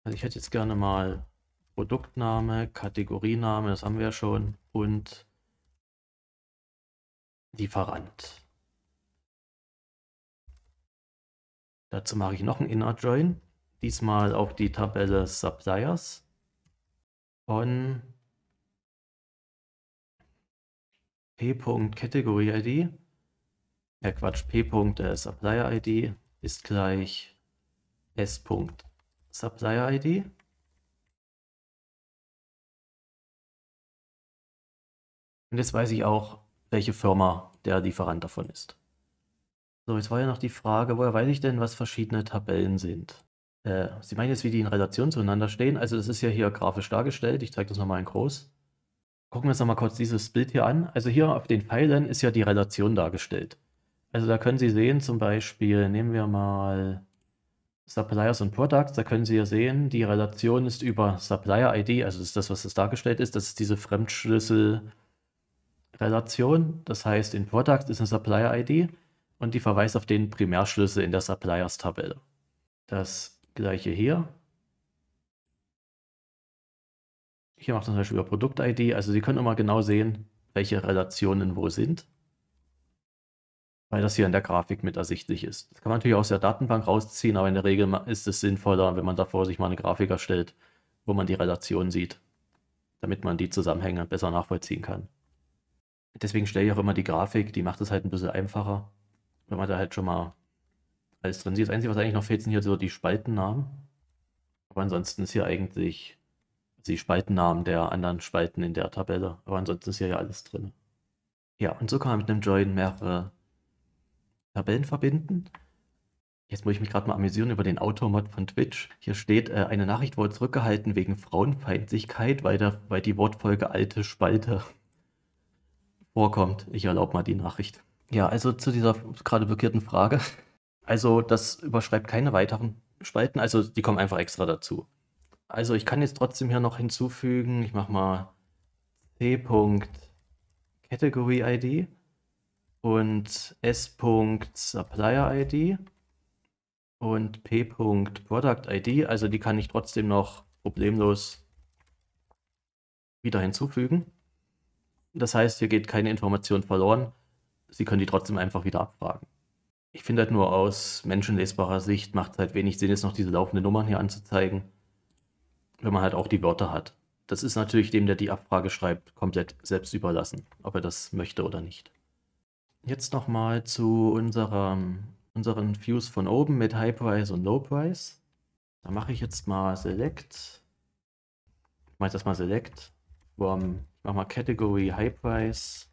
Also ich hätte jetzt gerne mal Produktname, Kategoriename, das haben wir ja schon, und Lieferant. Dazu mache ich noch einen Inner Join, diesmal auf die Tabelle Suppliers von p.categoryid. ja Quatsch, p.supplierid ist gleich s.supplierid. id Und jetzt weiß ich auch, welche Firma der Lieferant davon ist. So, jetzt war ja noch die Frage, woher weiß ich denn, was verschiedene Tabellen sind? Äh, Sie meinen jetzt, wie die in Relation zueinander stehen. Also das ist ja hier grafisch dargestellt. Ich zeige das nochmal in groß. Gucken wir uns nochmal kurz dieses Bild hier an. Also hier auf den Pfeilen ist ja die Relation dargestellt. Also da können Sie sehen, zum Beispiel, nehmen wir mal Suppliers und Products, da können Sie ja sehen, die Relation ist über Supplier-ID, also das ist das, was das dargestellt ist, das ist diese Fremdschlüssel- id Relation. Das heißt, in Product ist eine Supplier-ID und die verweist auf den Primärschlüssel in der Suppliers-Tabelle. Das gleiche hier. Hier macht es zum Beispiel über Produkt-ID. Also Sie können immer genau sehen, welche Relationen wo sind, weil das hier in der Grafik mit ersichtlich ist. Das kann man natürlich aus der Datenbank rausziehen, aber in der Regel ist es sinnvoller, wenn man davor sich mal eine Grafik erstellt, wo man die Relationen sieht, damit man die Zusammenhänge besser nachvollziehen kann deswegen stelle ich auch immer die Grafik, die macht es halt ein bisschen einfacher, wenn man da halt schon mal alles drin sieht. Das Einzige, was eigentlich noch fehlt, sind hier so die Spaltennamen. Aber ansonsten ist hier eigentlich die Spaltennamen der anderen Spalten in der Tabelle. Aber ansonsten ist hier ja alles drin. Ja, und so kann man mit einem Join mehrere Tabellen verbinden. Jetzt muss ich mich gerade mal amüsieren über den Automod von Twitch. Hier steht, äh, eine Nachricht wurde zurückgehalten wegen Frauenfeindlichkeit, weil, der, weil die Wortfolge alte Spalte vorkommt. Ich erlaube mal die Nachricht. Ja, also zu dieser gerade blockierten Frage. Also das überschreibt keine weiteren Spalten, also die kommen einfach extra dazu. Also ich kann jetzt trotzdem hier noch hinzufügen, ich mache mal C. ID und S. ID und P. ID, also die kann ich trotzdem noch problemlos wieder hinzufügen. Das heißt, hier geht keine Information verloren. Sie können die trotzdem einfach wieder abfragen. Ich finde halt nur aus menschenlesbarer Sicht macht es halt wenig Sinn, jetzt noch diese laufenden Nummern hier anzuzeigen, wenn man halt auch die Wörter hat. Das ist natürlich dem, der die Abfrage schreibt, komplett selbst überlassen, ob er das möchte oder nicht. Jetzt nochmal zu unserer, unseren Views von oben mit High Price und Low Price. Da mache ich jetzt mal Select. Ich mache jetzt erstmal Select vom ich mach mal Category High Price.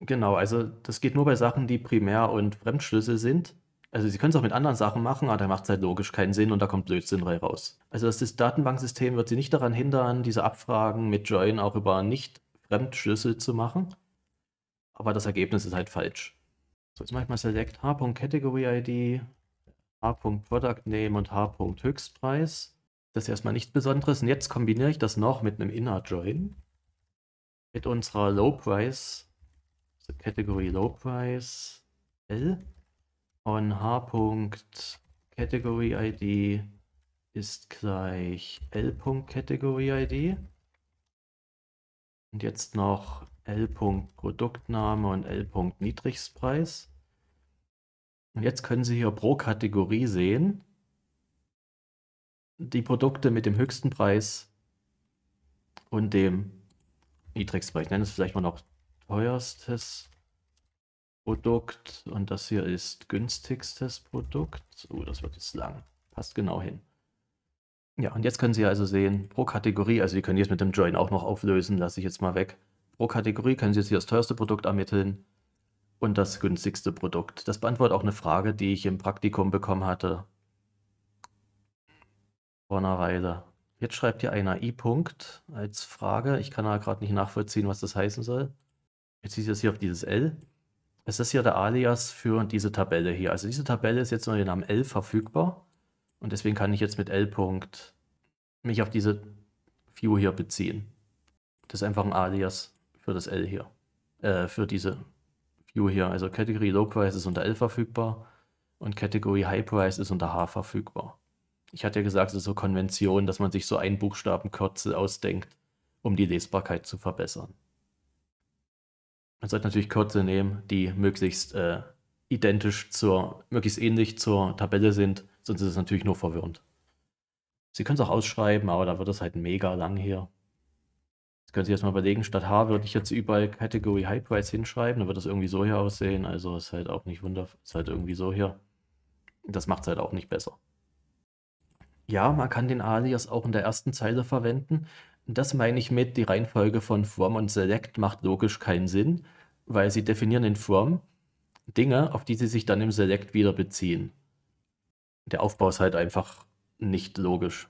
Genau, also das geht nur bei Sachen, die Primär- und Fremdschlüssel sind. Also sie können es auch mit anderen Sachen machen, aber da macht es halt logisch keinen Sinn und da kommt Blödsinn raus. Also das, Datenbanksystem wird sie nicht daran hindern, diese Abfragen mit Join auch über nicht Fremdschlüssel zu machen. Aber das Ergebnis ist halt falsch. So, jetzt mache ich mal Select h.category-ID, hproduct und h.höchstpreis. Das ist erstmal nichts Besonderes. Und jetzt kombiniere ich das noch mit einem Inner-Join mit unserer Low Price, also Kategorie Low Price L on H. Category ID ist gleich L. Category ID. Und jetzt noch L. Produktname und L. Niedrigstpreis. Und jetzt können Sie hier pro Kategorie sehen, die Produkte mit dem höchsten Preis und dem Nitrex-Bereich nennen. Das ist vielleicht mal noch teuerstes Produkt und das hier ist günstigstes Produkt. Oh, das wird jetzt lang. Passt genau hin. Ja, und jetzt können Sie also sehen, pro Kategorie, also Sie können jetzt mit dem Join auch noch auflösen, lasse ich jetzt mal weg. Pro Kategorie können Sie jetzt hier das teuerste Produkt ermitteln und das günstigste Produkt. Das beantwortet auch eine Frage, die ich im Praktikum bekommen hatte. Vor einer Weile. Jetzt schreibt hier einer I. -Punkt als Frage. Ich kann da gerade nicht nachvollziehen, was das heißen soll. Jetzt ziehe es hier auf dieses L. Es ist hier der Alias für diese Tabelle hier. Also diese Tabelle ist jetzt unter dem Namen L verfügbar. Und deswegen kann ich jetzt mit L. -Punkt mich auf diese View hier beziehen. Das ist einfach ein Alias für das L hier. Äh, für diese View hier. Also Category Low Price ist unter L verfügbar und Category High Price ist unter H verfügbar. Ich hatte ja gesagt, es ist so Konvention, dass man sich so ein Buchstabenkürzel ausdenkt, um die Lesbarkeit zu verbessern. Man sollte natürlich Kürzel nehmen, die möglichst äh, identisch zur, möglichst ähnlich zur Tabelle sind, sonst ist es natürlich nur verwirrend. Sie können es auch ausschreiben, aber da wird es halt mega lang hier. Jetzt können Sie sich erstmal überlegen, statt H würde ich jetzt überall Category High Price hinschreiben, dann wird das irgendwie so hier aussehen. Also ist halt auch nicht wunderbar, ist halt irgendwie so hier. Das macht es halt auch nicht besser. Ja, man kann den Alias auch in der ersten Zeile verwenden. Das meine ich mit, die Reihenfolge von Form und Select macht logisch keinen Sinn, weil sie definieren in Form Dinge, auf die sie sich dann im Select wieder beziehen. Der Aufbau ist halt einfach nicht logisch.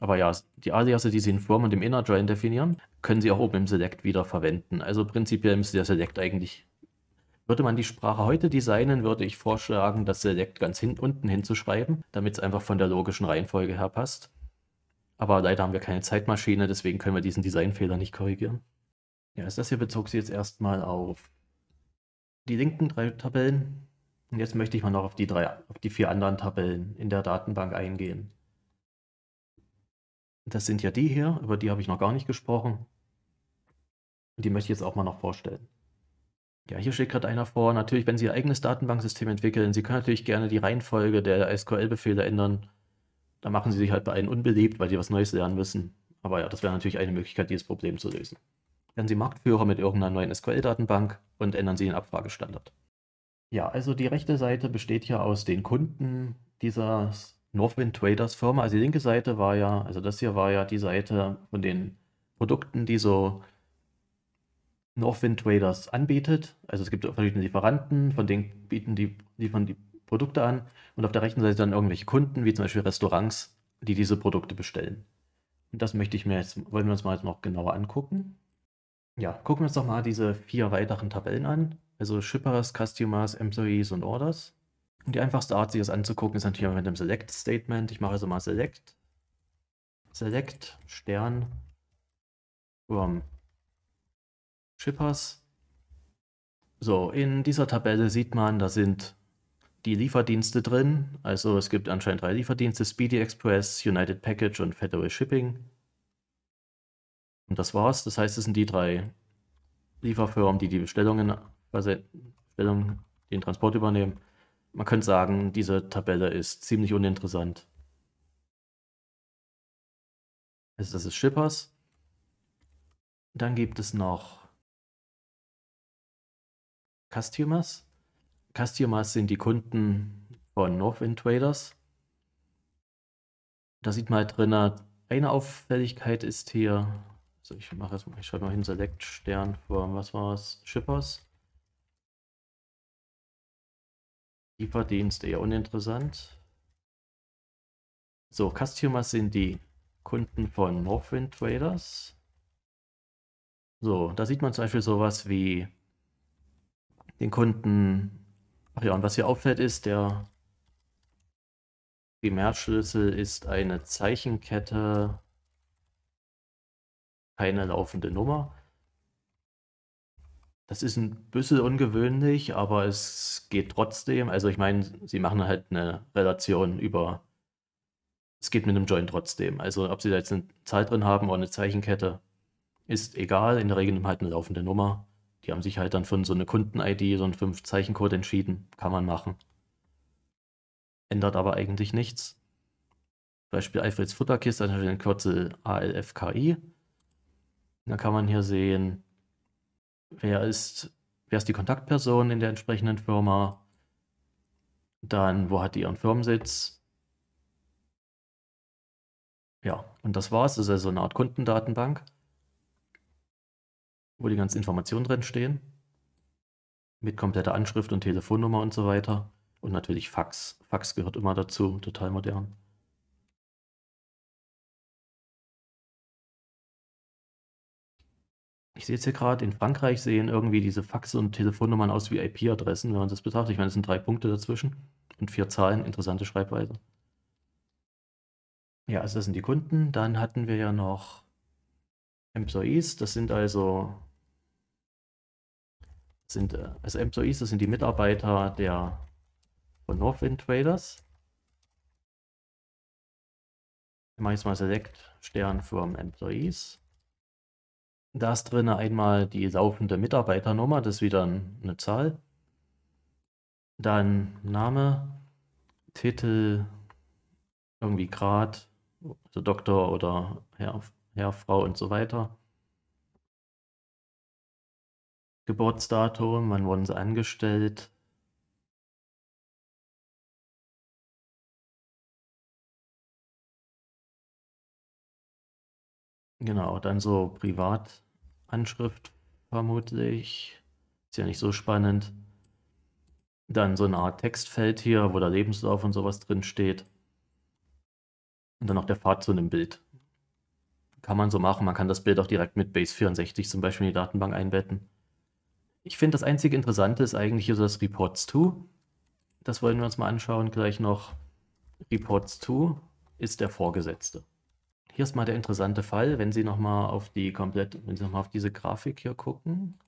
Aber ja, die Aliase, die sie in Form und im Inner Join definieren, können sie auch oben im Select wieder verwenden. Also prinzipiell müsste der Select eigentlich würde man die Sprache heute designen, würde ich vorschlagen, das Select ganz hin, unten hinzuschreiben, damit es einfach von der logischen Reihenfolge her passt. Aber leider haben wir keine Zeitmaschine, deswegen können wir diesen Designfehler nicht korrigieren. Ja, also das hier bezog sich jetzt erstmal auf die linken drei Tabellen. Und jetzt möchte ich mal noch auf die, drei, auf die vier anderen Tabellen in der Datenbank eingehen. Das sind ja die hier, über die habe ich noch gar nicht gesprochen. Und die möchte ich jetzt auch mal noch vorstellen. Ja, hier steht gerade einer vor, natürlich, wenn Sie Ihr eigenes Datenbanksystem entwickeln, Sie können natürlich gerne die Reihenfolge der SQL-Befehle ändern. Da machen Sie sich halt bei allen unbeliebt, weil Sie was Neues lernen müssen. Aber ja, das wäre natürlich eine Möglichkeit, dieses Problem zu lösen. Werden Sie Marktführer mit irgendeiner neuen SQL-Datenbank und ändern Sie den Abfragestandard. Ja, also die rechte Seite besteht ja aus den Kunden dieser Northwind Traders Firma. Also die linke Seite war ja, also das hier war ja die Seite von den Produkten, die so Northwind Traders anbietet. Also es gibt verschiedene Lieferanten, von denen bieten die, liefern die Produkte an und auf der rechten Seite dann irgendwelche Kunden, wie zum Beispiel Restaurants, die diese Produkte bestellen. Und das möchte ich mir jetzt, wollen wir uns mal jetzt noch genauer angucken. Ja, gucken wir uns doch mal diese vier weiteren Tabellen an. Also Shippers, Customers, Employees und Orders. Und die einfachste Art, sich das anzugucken, ist natürlich mit einem Select-Statement. Ich mache also mal Select. Select, Stern, from Shippers. So, in dieser Tabelle sieht man, da sind die Lieferdienste drin. Also es gibt anscheinend drei Lieferdienste, Speedy Express, United Package und Federal Shipping. Und das war's. Das heißt, es sind die drei Lieferfirmen, die die Bestellungen, Bestellungen den Transport übernehmen. Man könnte sagen, diese Tabelle ist ziemlich uninteressant. Also das ist Shippers. Dann gibt es noch Customers. Customers sind die Kunden von Northwind Traders. Da sieht man halt drin, eine Auffälligkeit ist hier, also ich mache jetzt mal, ich schreibe mal hin, Select Stern von, was war es, Shippers. Lieferdienst eher uninteressant. So, Customers sind die Kunden von Northwind Traders. So, da sieht man zum Beispiel sowas wie den Kunden. Ach ja, und was hier auffällt ist, der Primärschlüssel ist eine Zeichenkette, keine laufende Nummer. Das ist ein bisschen ungewöhnlich, aber es geht trotzdem. Also ich meine, sie machen halt eine Relation über, es geht mit einem Join trotzdem. Also ob sie da jetzt eine Zahl drin haben oder eine Zeichenkette, ist egal. In der Regel nimmt halt eine laufende Nummer die haben sich halt dann für so eine Kunden-ID, so einen Fünf-Zeichen-Code entschieden. Kann man machen. Ändert aber eigentlich nichts. Beispiel Alfreds Futterkiste, dann den Kürzel ALFKI. Da kann man hier sehen, wer ist, wer ist die Kontaktperson in der entsprechenden Firma, dann wo hat die ihren Firmensitz. Ja, und das war's. Das ist also eine Art Kundendatenbank wo die ganzen Informationen drin stehen. Mit kompletter Anschrift und Telefonnummer und so weiter. Und natürlich Fax. Fax gehört immer dazu, total modern. Ich sehe jetzt hier gerade, in Frankreich sehen irgendwie diese Faxe und Telefonnummern aus wie IP-Adressen, wenn man das betrachtet. Ich meine, es sind drei Punkte dazwischen und vier Zahlen, interessante Schreibweise. Ja, also das sind die Kunden. Dann hatten wir ja noch Employees, das sind also sind äh, SM Sois, das sind die Mitarbeiter der von Northwind Traders. Ich mache jetzt mal Select Stern Firm Employees. Da ist drin einmal die laufende Mitarbeiternummer, das ist wieder eine Zahl. Dann Name, Titel, irgendwie Grad, also Doktor oder Herr, Herr, Frau und so weiter. Geburtsdatum, wann wurden sie angestellt. Genau, dann so Privatanschrift vermutlich. Ist ja nicht so spannend. Dann so eine Art Textfeld hier, wo der Lebenslauf und sowas drin steht. Und dann noch der Pfad zu einem Bild. Kann man so machen. Man kann das Bild auch direkt mit Base 64 zum Beispiel in die Datenbank einbetten. Ich finde, das einzige Interessante ist eigentlich so das Reports to. Das wollen wir uns mal anschauen gleich noch. Reports to ist der Vorgesetzte. Hier ist mal der interessante Fall, wenn Sie nochmal auf die komplett, wenn Sie nochmal auf diese Grafik hier gucken.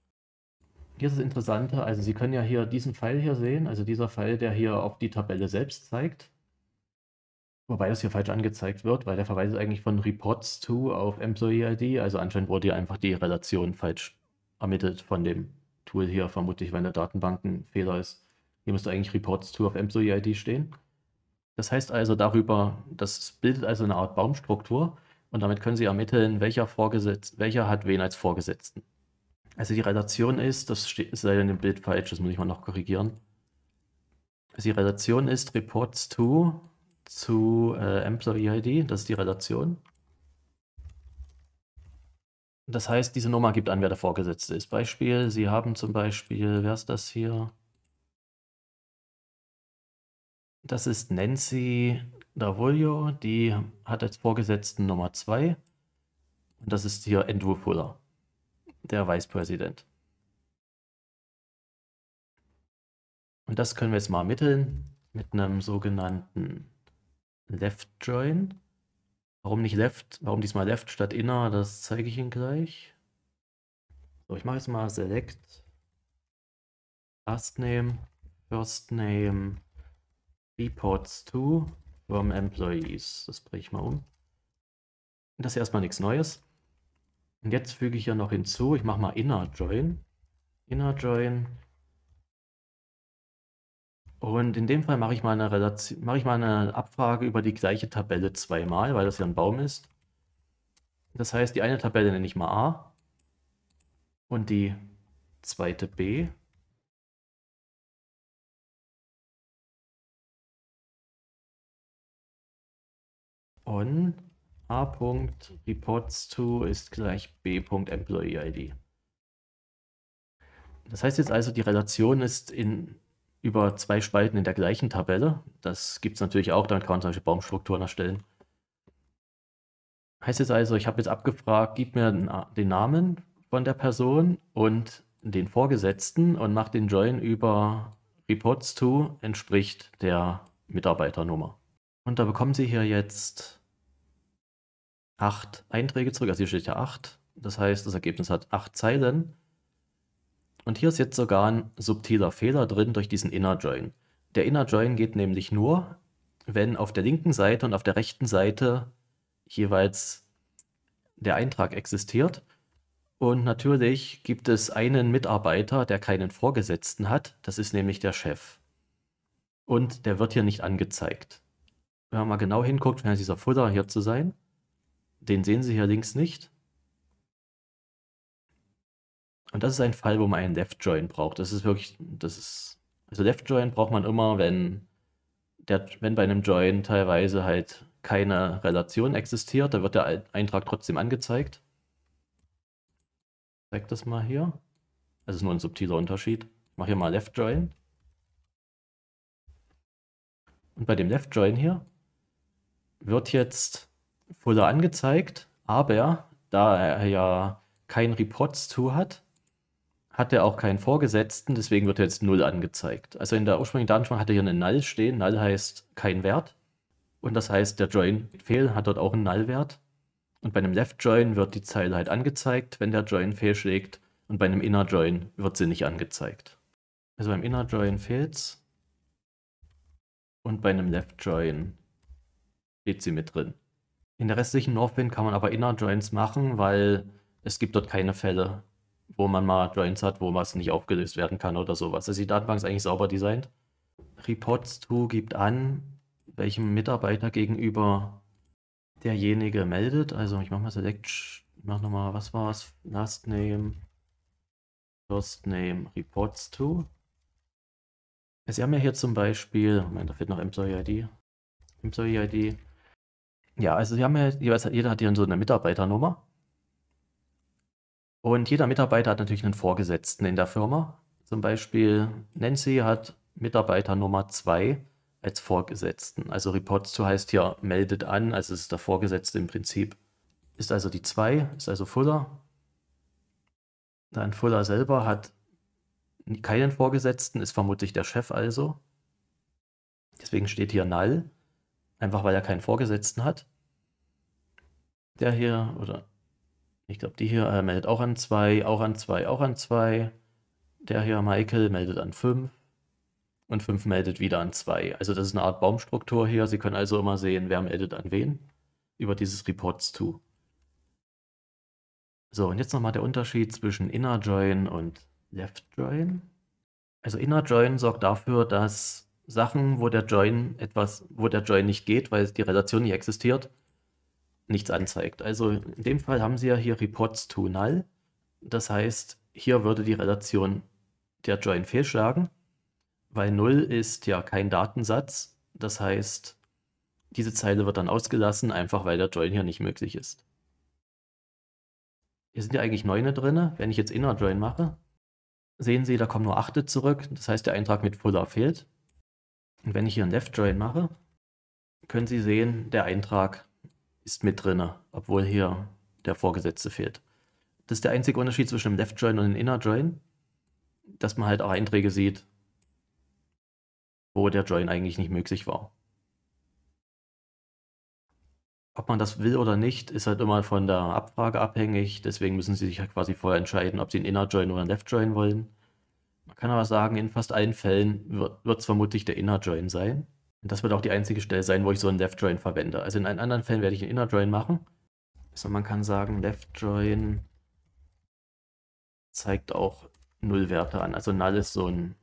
Hier ist das Interessante, also Sie können ja hier diesen Pfeil hier sehen, also dieser Pfeil, der hier auf die Tabelle selbst zeigt. Wobei das hier falsch angezeigt wird, weil der Verweis ist eigentlich von Reports to auf Employee ID, also anscheinend wurde hier einfach die Relation falsch ermittelt von dem Tool hier vermutlich, weil in der Datenbank ein Fehler ist. Hier müsste eigentlich Reports to auf EMSO-EID stehen. Das heißt also darüber, das bildet also eine Art Baumstruktur und damit können Sie ermitteln, welcher, Vorgesetz, welcher hat wen als Vorgesetzten. Also die Relation ist, das ist leider in dem Bild falsch, das muss ich mal noch korrigieren. Also die Relation ist Reports to zu äh, Employee ID, das ist die Relation. Das heißt, diese Nummer gibt an, wer der Vorgesetzte ist. Beispiel, Sie haben zum Beispiel, wer ist das hier? Das ist Nancy Davoglio, die hat als Vorgesetzten Nummer 2. Und das ist hier Andrew Fuller, der Vice President. Und das können wir jetzt mal ermitteln mit einem sogenannten Left Join. Warum nicht Left? Warum diesmal Left statt Inner? Das zeige ich Ihnen gleich. So, ich mache jetzt mal Select Last Name, First Name, Reports to from Employees. Das breche ich mal um. Das ist erstmal nichts Neues. Und jetzt füge ich ja noch hinzu, ich mache mal Inner Join. Inner Join und in dem Fall mache ich mal eine Relation, mache ich mal eine Abfrage über die gleiche Tabelle zweimal, weil das ja ein Baum ist. Das heißt, die eine Tabelle nenne ich mal A und die zweite B. On A.reports to ist gleich B.employeeID. Das heißt jetzt also, die Relation ist in über zwei Spalten in der gleichen Tabelle. Das gibt es natürlich auch, damit kann man zum Beispiel Baumstrukturen erstellen. Heißt jetzt also, ich habe jetzt abgefragt, gib mir den Namen von der Person und den Vorgesetzten und mach den Join über Reports to entspricht der Mitarbeiternummer. Und da bekommen Sie hier jetzt acht Einträge zurück, also hier steht ja acht. Das heißt, das Ergebnis hat acht Zeilen. Und hier ist jetzt sogar ein subtiler Fehler drin durch diesen Inner Join. Der Inner Join geht nämlich nur, wenn auf der linken Seite und auf der rechten Seite jeweils der Eintrag existiert. Und natürlich gibt es einen Mitarbeiter, der keinen Vorgesetzten hat, das ist nämlich der Chef. Und der wird hier nicht angezeigt. Wenn man mal genau hinguckt, scheint dieser Footer hier zu sein. Den sehen Sie hier links nicht. Und das ist ein Fall, wo man einen Left Join braucht. Das ist wirklich, das ist, also Left Join braucht man immer, wenn, der, wenn bei einem Join teilweise halt keine Relation existiert, da wird der Eintrag trotzdem angezeigt. Ich zeig das mal hier. Das ist nur ein subtiler Unterschied. Ich mache hier mal Left Join. Und bei dem Left Join hier wird jetzt Fuller angezeigt, aber da er ja kein Reports zu hat, hat er auch keinen Vorgesetzten, deswegen wird jetzt null angezeigt. Also in der ursprünglichen Datenbank hatte hier eine Null stehen. Null heißt kein Wert. Und das heißt, der Join fehl hat dort auch einen Null-Wert. Und bei einem Left Join wird die Zeile halt angezeigt, wenn der Join fehlschlägt. Und bei einem Inner Join wird sie nicht angezeigt. Also beim Inner Join fehlt's. Und bei einem Left Join steht sie mit drin. In der restlichen Northwind kann man aber Inner Joins machen, weil es gibt dort keine Fälle, wo man mal Joints hat, wo was nicht aufgelöst werden kann oder sowas. Das sieht anfangs eigentlich sauber designt. Reports2 gibt an, welchem Mitarbeiter gegenüber derjenige meldet. Also ich mache mal Select, ich mache nochmal, was war es? Last Name, First Name, Reports2. Sie also haben ja hier zum Beispiel, Moment, da fehlt noch Employee-ID. Employee-ID. Ja, also sie haben ja, jeder hat hier so eine Mitarbeiternummer. Und jeder Mitarbeiter hat natürlich einen Vorgesetzten in der Firma. Zum Beispiel Nancy hat Mitarbeiter Nummer 2 als Vorgesetzten. Also Report zu heißt hier meldet an, also ist der Vorgesetzte im Prinzip. Ist also die 2, ist also Fuller. Dann Fuller selber hat keinen Vorgesetzten, ist vermutlich der Chef also. Deswegen steht hier Null, einfach weil er keinen Vorgesetzten hat. Der hier, oder ich glaube, die hier äh, meldet auch an 2, auch an 2, auch an 2. Der hier, Michael, meldet an 5. Und 5 meldet wieder an 2. Also das ist eine Art Baumstruktur hier. Sie können also immer sehen, wer meldet an wen über dieses Reports to. So, und jetzt nochmal der Unterschied zwischen Inner Join und Left Join. Also Inner Join sorgt dafür, dass Sachen, wo der Join etwas, wo der Join nicht geht, weil die Relation nicht existiert, nichts anzeigt. Also in dem Fall haben sie ja hier Reports to Null. Das heißt, hier würde die Relation der Join fehlschlagen, weil Null ist ja kein Datensatz. Das heißt, diese Zeile wird dann ausgelassen, einfach weil der Join hier nicht möglich ist. Hier sind ja eigentlich Neune drin. Wenn ich jetzt Inner Join mache, sehen Sie, da kommen nur Achte zurück. Das heißt, der Eintrag mit Fuller fehlt. Und wenn ich hier einen Left Join mache, können Sie sehen, der Eintrag ist mit drin, obwohl hier der Vorgesetzte fehlt. Das ist der einzige Unterschied zwischen dem Left Join und dem Inner Join, dass man halt auch Einträge sieht, wo der Join eigentlich nicht möglich war. Ob man das will oder nicht, ist halt immer von der Abfrage abhängig. Deswegen müssen Sie sich halt quasi vorher entscheiden, ob Sie einen Inner Join oder einen Left Join wollen. Man kann aber sagen, in fast allen Fällen wird es vermutlich der Inner Join sein das wird auch die einzige Stelle sein, wo ich so einen Left Join verwende. Also in allen anderen Fällen werde ich einen Inner Join machen. Also man kann sagen, Left Join zeigt auch Nullwerte an. Also Null ist so ein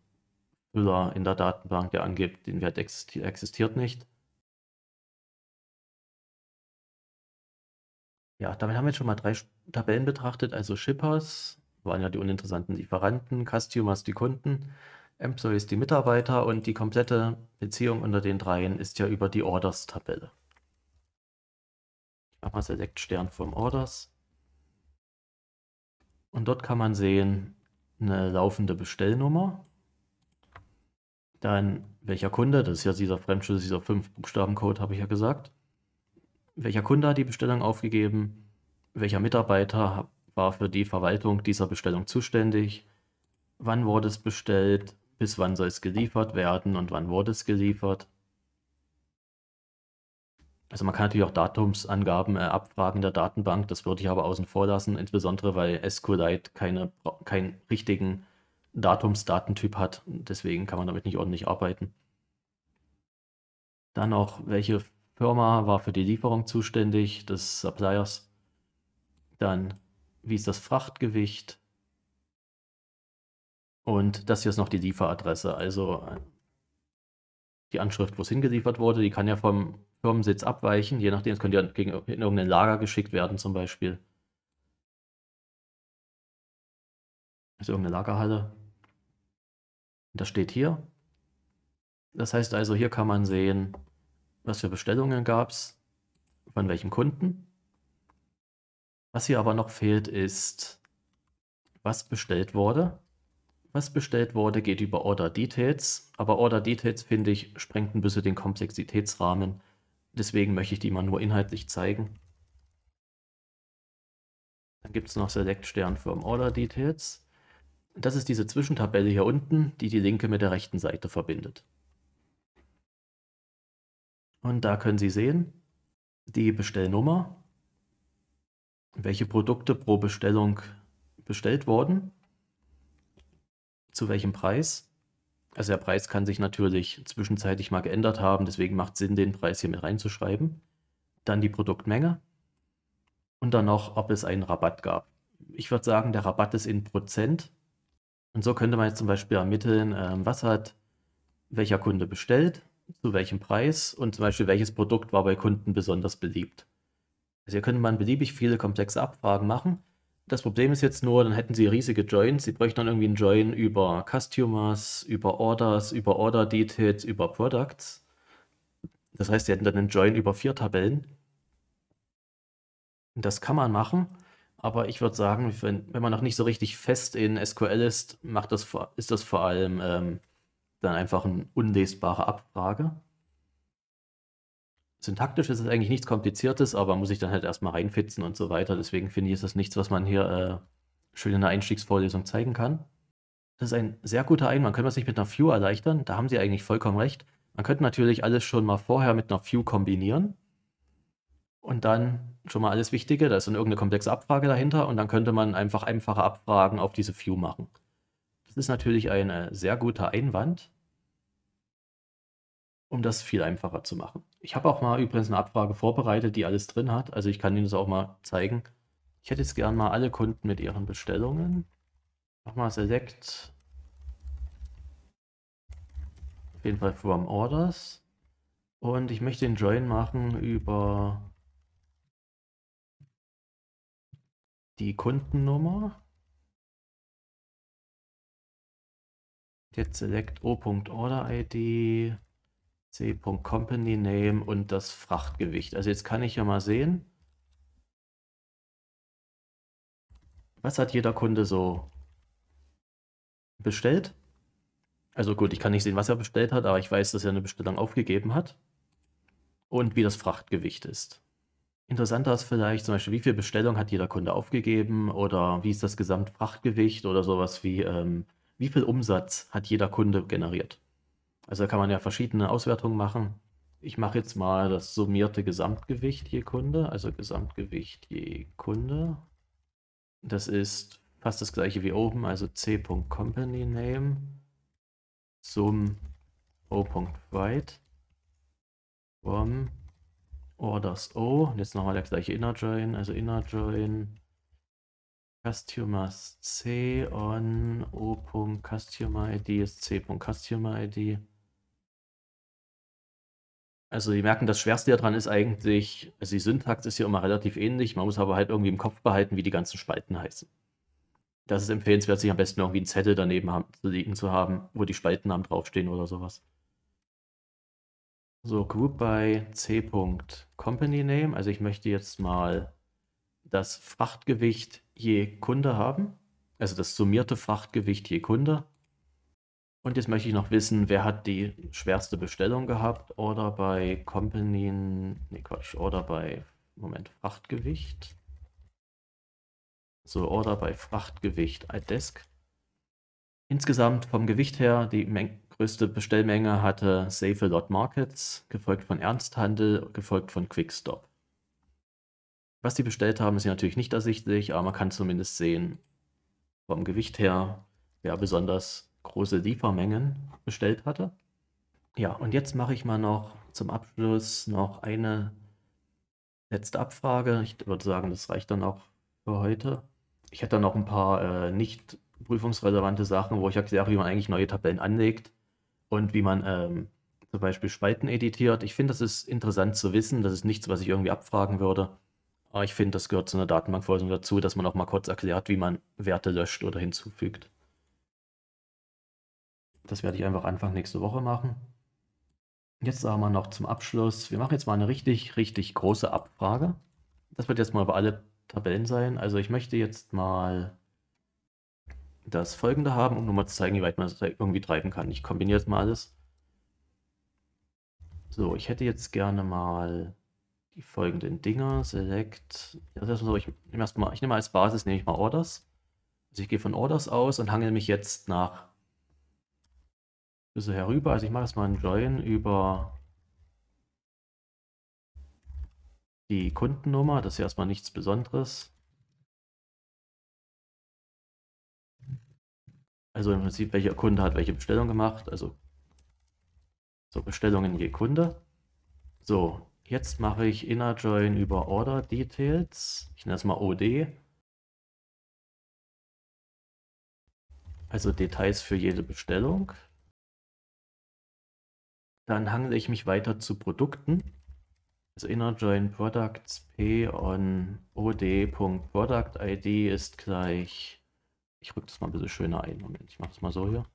Füller in der Datenbank, der angibt, den Wert existi existiert nicht. Ja, damit haben wir jetzt schon mal drei Tabellen betrachtet, also Shippers, waren ja die uninteressanten Lieferanten, Customers, die Kunden. Empsoy ist die Mitarbeiter und die komplette Beziehung unter den dreien ist ja über die Orders-Tabelle. Ich mache mal Select Stern vom Orders. Und dort kann man sehen, eine laufende Bestellnummer. Dann welcher Kunde, das ist ja dieser Fremdschlüssel, dieser 5-Buchstaben-Code, habe ich ja gesagt. Welcher Kunde hat die Bestellung aufgegeben? Welcher Mitarbeiter war für die Verwaltung dieser Bestellung zuständig? Wann wurde es bestellt? bis wann soll es geliefert werden und wann wurde es geliefert. Also man kann natürlich auch Datumsangaben äh, abfragen der Datenbank, das würde ich aber außen vor lassen, insbesondere weil SQLite keine, keinen richtigen Datumsdatentyp hat. Deswegen kann man damit nicht ordentlich arbeiten. Dann auch, welche Firma war für die Lieferung zuständig des Suppliers? Dann, wie ist das Frachtgewicht? Und das hier ist noch die Lieferadresse, also äh, die Anschrift, wo es hingeliefert wurde, die kann ja vom Firmensitz abweichen, je nachdem, es könnte ja gegen, in irgendein Lager geschickt werden zum Beispiel. Das also ist irgendeine Lagerhalle. Und das steht hier. Das heißt also, hier kann man sehen, was für Bestellungen gab es, von welchem Kunden. Was hier aber noch fehlt, ist, was bestellt wurde was bestellt wurde, geht über Order Details, aber Order Details, finde ich, sprengt ein bisschen den Komplexitätsrahmen. Deswegen möchte ich die mal nur inhaltlich zeigen. Dann gibt es noch Select Stern Firm Order Details. Das ist diese Zwischentabelle hier unten, die die linke mit der rechten Seite verbindet. Und da können Sie sehen, die Bestellnummer, welche Produkte pro Bestellung bestellt wurden zu welchem Preis. Also der Preis kann sich natürlich zwischenzeitlich mal geändert haben, deswegen macht es Sinn, den Preis hier mit reinzuschreiben. Dann die Produktmenge und dann noch, ob es einen Rabatt gab. Ich würde sagen, der Rabatt ist in Prozent. Und so könnte man jetzt zum Beispiel ermitteln, ähm, was hat welcher Kunde bestellt, zu welchem Preis und zum Beispiel welches Produkt war bei Kunden besonders beliebt. Also hier könnte man beliebig viele komplexe Abfragen machen. Das Problem ist jetzt nur, dann hätten sie riesige Joins. Sie bräuchten dann irgendwie einen Join über Customers, über Orders, über Order Details, über Products. Das heißt, sie hätten dann einen Join über vier Tabellen. Das kann man machen, aber ich würde sagen, wenn, wenn, man noch nicht so richtig fest in SQL ist, macht das, ist das vor allem ähm, dann einfach eine unlesbare Abfrage syntaktisch ist es eigentlich nichts Kompliziertes, aber muss ich dann halt erstmal reinfitzen und so weiter. Deswegen finde ich, ist das nichts, was man hier äh, schön in der Einstiegsvorlesung zeigen kann. Das ist ein sehr guter Einwand. Können wir es nicht mit einer View erleichtern? Da haben Sie eigentlich vollkommen recht. Man könnte natürlich alles schon mal vorher mit einer View kombinieren und dann schon mal alles Wichtige. Da ist dann irgendeine komplexe Abfrage dahinter und dann könnte man einfach einfache Abfragen auf diese View machen. Das ist natürlich ein äh, sehr guter Einwand, um das viel einfacher zu machen. Ich habe auch mal übrigens eine Abfrage vorbereitet, die alles drin hat. Also ich kann Ihnen das auch mal zeigen. Ich hätte jetzt gern mal alle Kunden mit ihren Bestellungen. Nochmal Select. Auf jeden Fall from Orders. Und ich möchte den Join machen über die Kundennummer. Jetzt Select O.OrderID. C.Company und das Frachtgewicht. Also jetzt kann ich ja mal sehen, was hat jeder Kunde so bestellt. Also gut, ich kann nicht sehen, was er bestellt hat, aber ich weiß, dass er eine Bestellung aufgegeben hat und wie das Frachtgewicht ist. Interessanter ist vielleicht zum Beispiel, wie viel Bestellung hat jeder Kunde aufgegeben oder wie ist das Gesamtfrachtgewicht oder sowas wie, ähm, wie viel Umsatz hat jeder Kunde generiert. Also da kann man ja verschiedene Auswertungen machen. Ich mache jetzt mal das summierte Gesamtgewicht je Kunde, also Gesamtgewicht je Kunde. Das ist fast das gleiche wie oben, also c.companyName, sum o.write, from orders o, und jetzt nochmal der gleiche inner join, also inner join customers c on o.customerid ist c.customerid. Also sie merken, das Schwerste daran ist eigentlich, also die Syntax ist hier immer relativ ähnlich, man muss aber halt irgendwie im Kopf behalten, wie die ganzen Spalten heißen. Das ist empfehlenswert, sich am besten irgendwie ein Zettel daneben haben, liegen zu haben, wo die Spaltennamen draufstehen oder sowas. So, Group by C. Company Name. Also ich möchte jetzt mal das Frachtgewicht je Kunde haben. Also das summierte Frachtgewicht je Kunde. Und jetzt möchte ich noch wissen, wer hat die schwerste Bestellung gehabt? Oder bei Company, nee Quatsch, oder bei, Moment, Frachtgewicht. So, oder bei Frachtgewicht, iDesk. Insgesamt vom Gewicht her, die Menge, größte Bestellmenge hatte Save a Lot Markets, gefolgt von Ernsthandel, gefolgt von Quickstop. Was die bestellt haben, ist ja natürlich nicht ersichtlich, aber man kann zumindest sehen, vom Gewicht her, wer besonders große Liefermengen bestellt hatte. Ja, und jetzt mache ich mal noch zum Abschluss noch eine letzte Abfrage. Ich würde sagen, das reicht dann auch für heute. Ich hätte dann noch ein paar äh, nicht prüfungsrelevante Sachen, wo ich erkläre, wie man eigentlich neue Tabellen anlegt und wie man ähm, zum Beispiel Spalten editiert. Ich finde, das ist interessant zu wissen. Das ist nichts, was ich irgendwie abfragen würde. Aber ich finde, das gehört zu einer Datenbankvorlesung dazu, dass man auch mal kurz erklärt, wie man Werte löscht oder hinzufügt. Das werde ich einfach Anfang nächste Woche machen. Jetzt sagen wir noch zum Abschluss, wir machen jetzt mal eine richtig, richtig große Abfrage. Das wird jetzt mal über alle Tabellen sein. Also ich möchte jetzt mal das folgende haben, um nur mal zu zeigen, wie weit man es irgendwie treiben kann. Ich kombiniere jetzt mal alles. So, ich hätte jetzt gerne mal die folgenden Dinger. Select. Das ist so, ich, nehme erstmal, ich nehme als Basis nehme ich mal Orders. Also ich gehe von Orders aus und hangel mich jetzt nach bisschen herüber. Also ich mache jetzt mal einen Join über die Kundennummer. Das ist erstmal nichts Besonderes. Also im Prinzip, welcher Kunde hat welche Bestellung gemacht. Also so Bestellungen je Kunde. So, jetzt mache ich Inner Join über Order Details. Ich nenne es mal OD. Also Details für jede Bestellung. Dann hangle ich mich weiter zu Produkten. Also inner join products p on od.productid ist gleich. Ich rück das mal ein bisschen schöner ein. Moment, ich mache das mal so hier.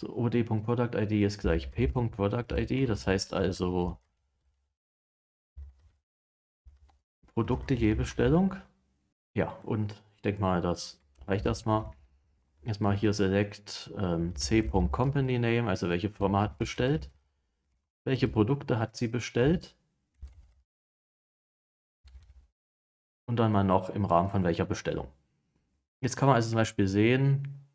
So, od.productid ist gleich p.productid. Das heißt also Produkte je Bestellung. Ja, und ich denke mal, das reicht erstmal. Jetzt erstmal hier select ähm, c.company also welche Firma hat bestellt, welche Produkte hat sie bestellt und dann mal noch im Rahmen von welcher Bestellung. Jetzt kann man also zum Beispiel sehen,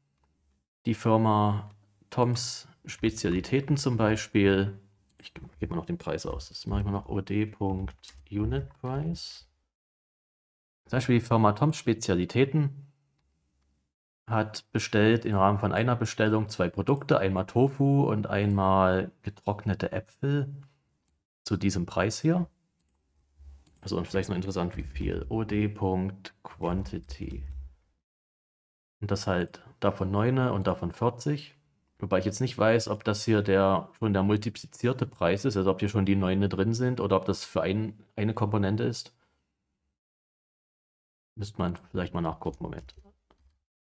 die Firma Toms Spezialitäten zum Beispiel, ich gebe mal noch den Preis aus, das mache ich mal noch od.unitprice. Zum Beispiel die Firma Toms Spezialitäten hat bestellt im Rahmen von einer Bestellung zwei Produkte, einmal Tofu und einmal getrocknete Äpfel zu diesem Preis hier. Also und vielleicht noch interessant, wie viel. OD.quantity. Und das halt davon 9 und davon 40. Wobei ich jetzt nicht weiß, ob das hier der schon der multiplizierte Preis ist, also ob hier schon die 9 drin sind oder ob das für ein, eine Komponente ist. Müsste man vielleicht mal nachgucken, Moment.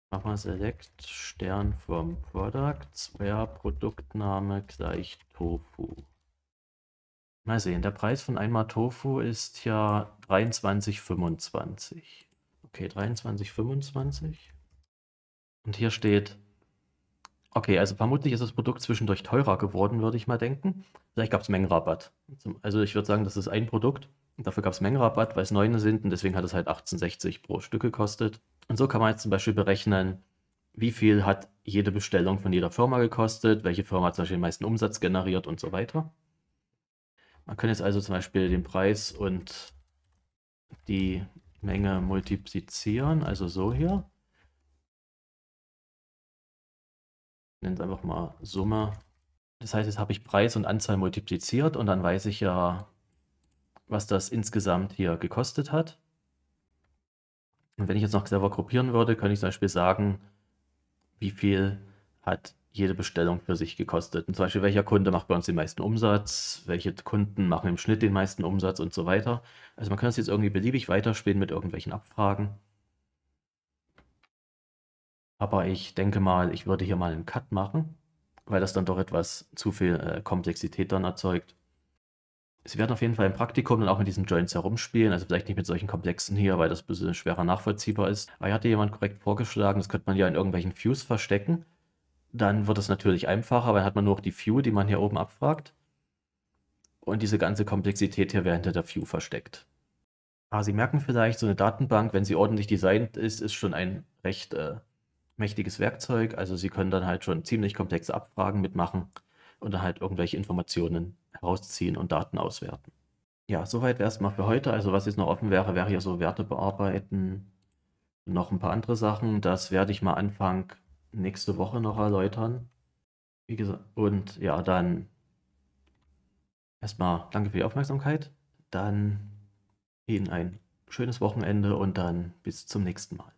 Machen wir Select Stern vom Products, where Produktname gleich Tofu. Mal sehen, der Preis von einmal Tofu ist ja 23,25. Okay, 23,25. Und hier steht, okay, also vermutlich ist das Produkt zwischendurch teurer geworden, würde ich mal denken. Vielleicht gab es Mengenrabatt. Also ich würde sagen, das ist ein Produkt. Dafür gab es Mengenrabatt, weil es neun sind und deswegen hat es halt 18,60 pro Stück gekostet. Und so kann man jetzt zum Beispiel berechnen, wie viel hat jede Bestellung von jeder Firma gekostet, welche Firma hat zum Beispiel den meisten Umsatz generiert und so weiter. Man kann jetzt also zum Beispiel den Preis und die Menge multiplizieren, also so hier. Ich nenne es einfach mal Summe. Das heißt, jetzt habe ich Preis und Anzahl multipliziert und dann weiß ich ja, was das insgesamt hier gekostet hat. Und wenn ich jetzt noch selber gruppieren würde, könnte ich zum Beispiel sagen, wie viel hat jede Bestellung für sich gekostet. Und zum Beispiel, welcher Kunde macht bei uns den meisten Umsatz, welche Kunden machen im Schnitt den meisten Umsatz und so weiter. Also man kann es jetzt irgendwie beliebig weiterspielen mit irgendwelchen Abfragen. Aber ich denke mal, ich würde hier mal einen Cut machen, weil das dann doch etwas zu viel äh, Komplexität dann erzeugt. Sie werden auf jeden Fall im Praktikum dann auch mit diesen Joints herumspielen, also vielleicht nicht mit solchen Komplexen hier, weil das ein bisschen schwerer nachvollziehbar ist. Aber hier hatte jemand korrekt vorgeschlagen, das könnte man ja in irgendwelchen Views verstecken. Dann wird es natürlich einfacher, weil dann hat man nur noch die View, die man hier oben abfragt. Und diese ganze Komplexität hier wäre hinter der View versteckt. Aber Sie merken vielleicht, so eine Datenbank, wenn sie ordentlich designt ist, ist schon ein recht äh, mächtiges Werkzeug. Also Sie können dann halt schon ziemlich komplexe Abfragen mitmachen und dann halt irgendwelche Informationen rausziehen und Daten auswerten. Ja, soweit wäre es mal für heute. Also was jetzt noch offen wäre, wäre hier so Werte bearbeiten und noch ein paar andere Sachen. Das werde ich mal Anfang nächste Woche noch erläutern. Wie gesagt, und ja, dann erstmal danke für die Aufmerksamkeit. Dann Ihnen ein schönes Wochenende und dann bis zum nächsten Mal.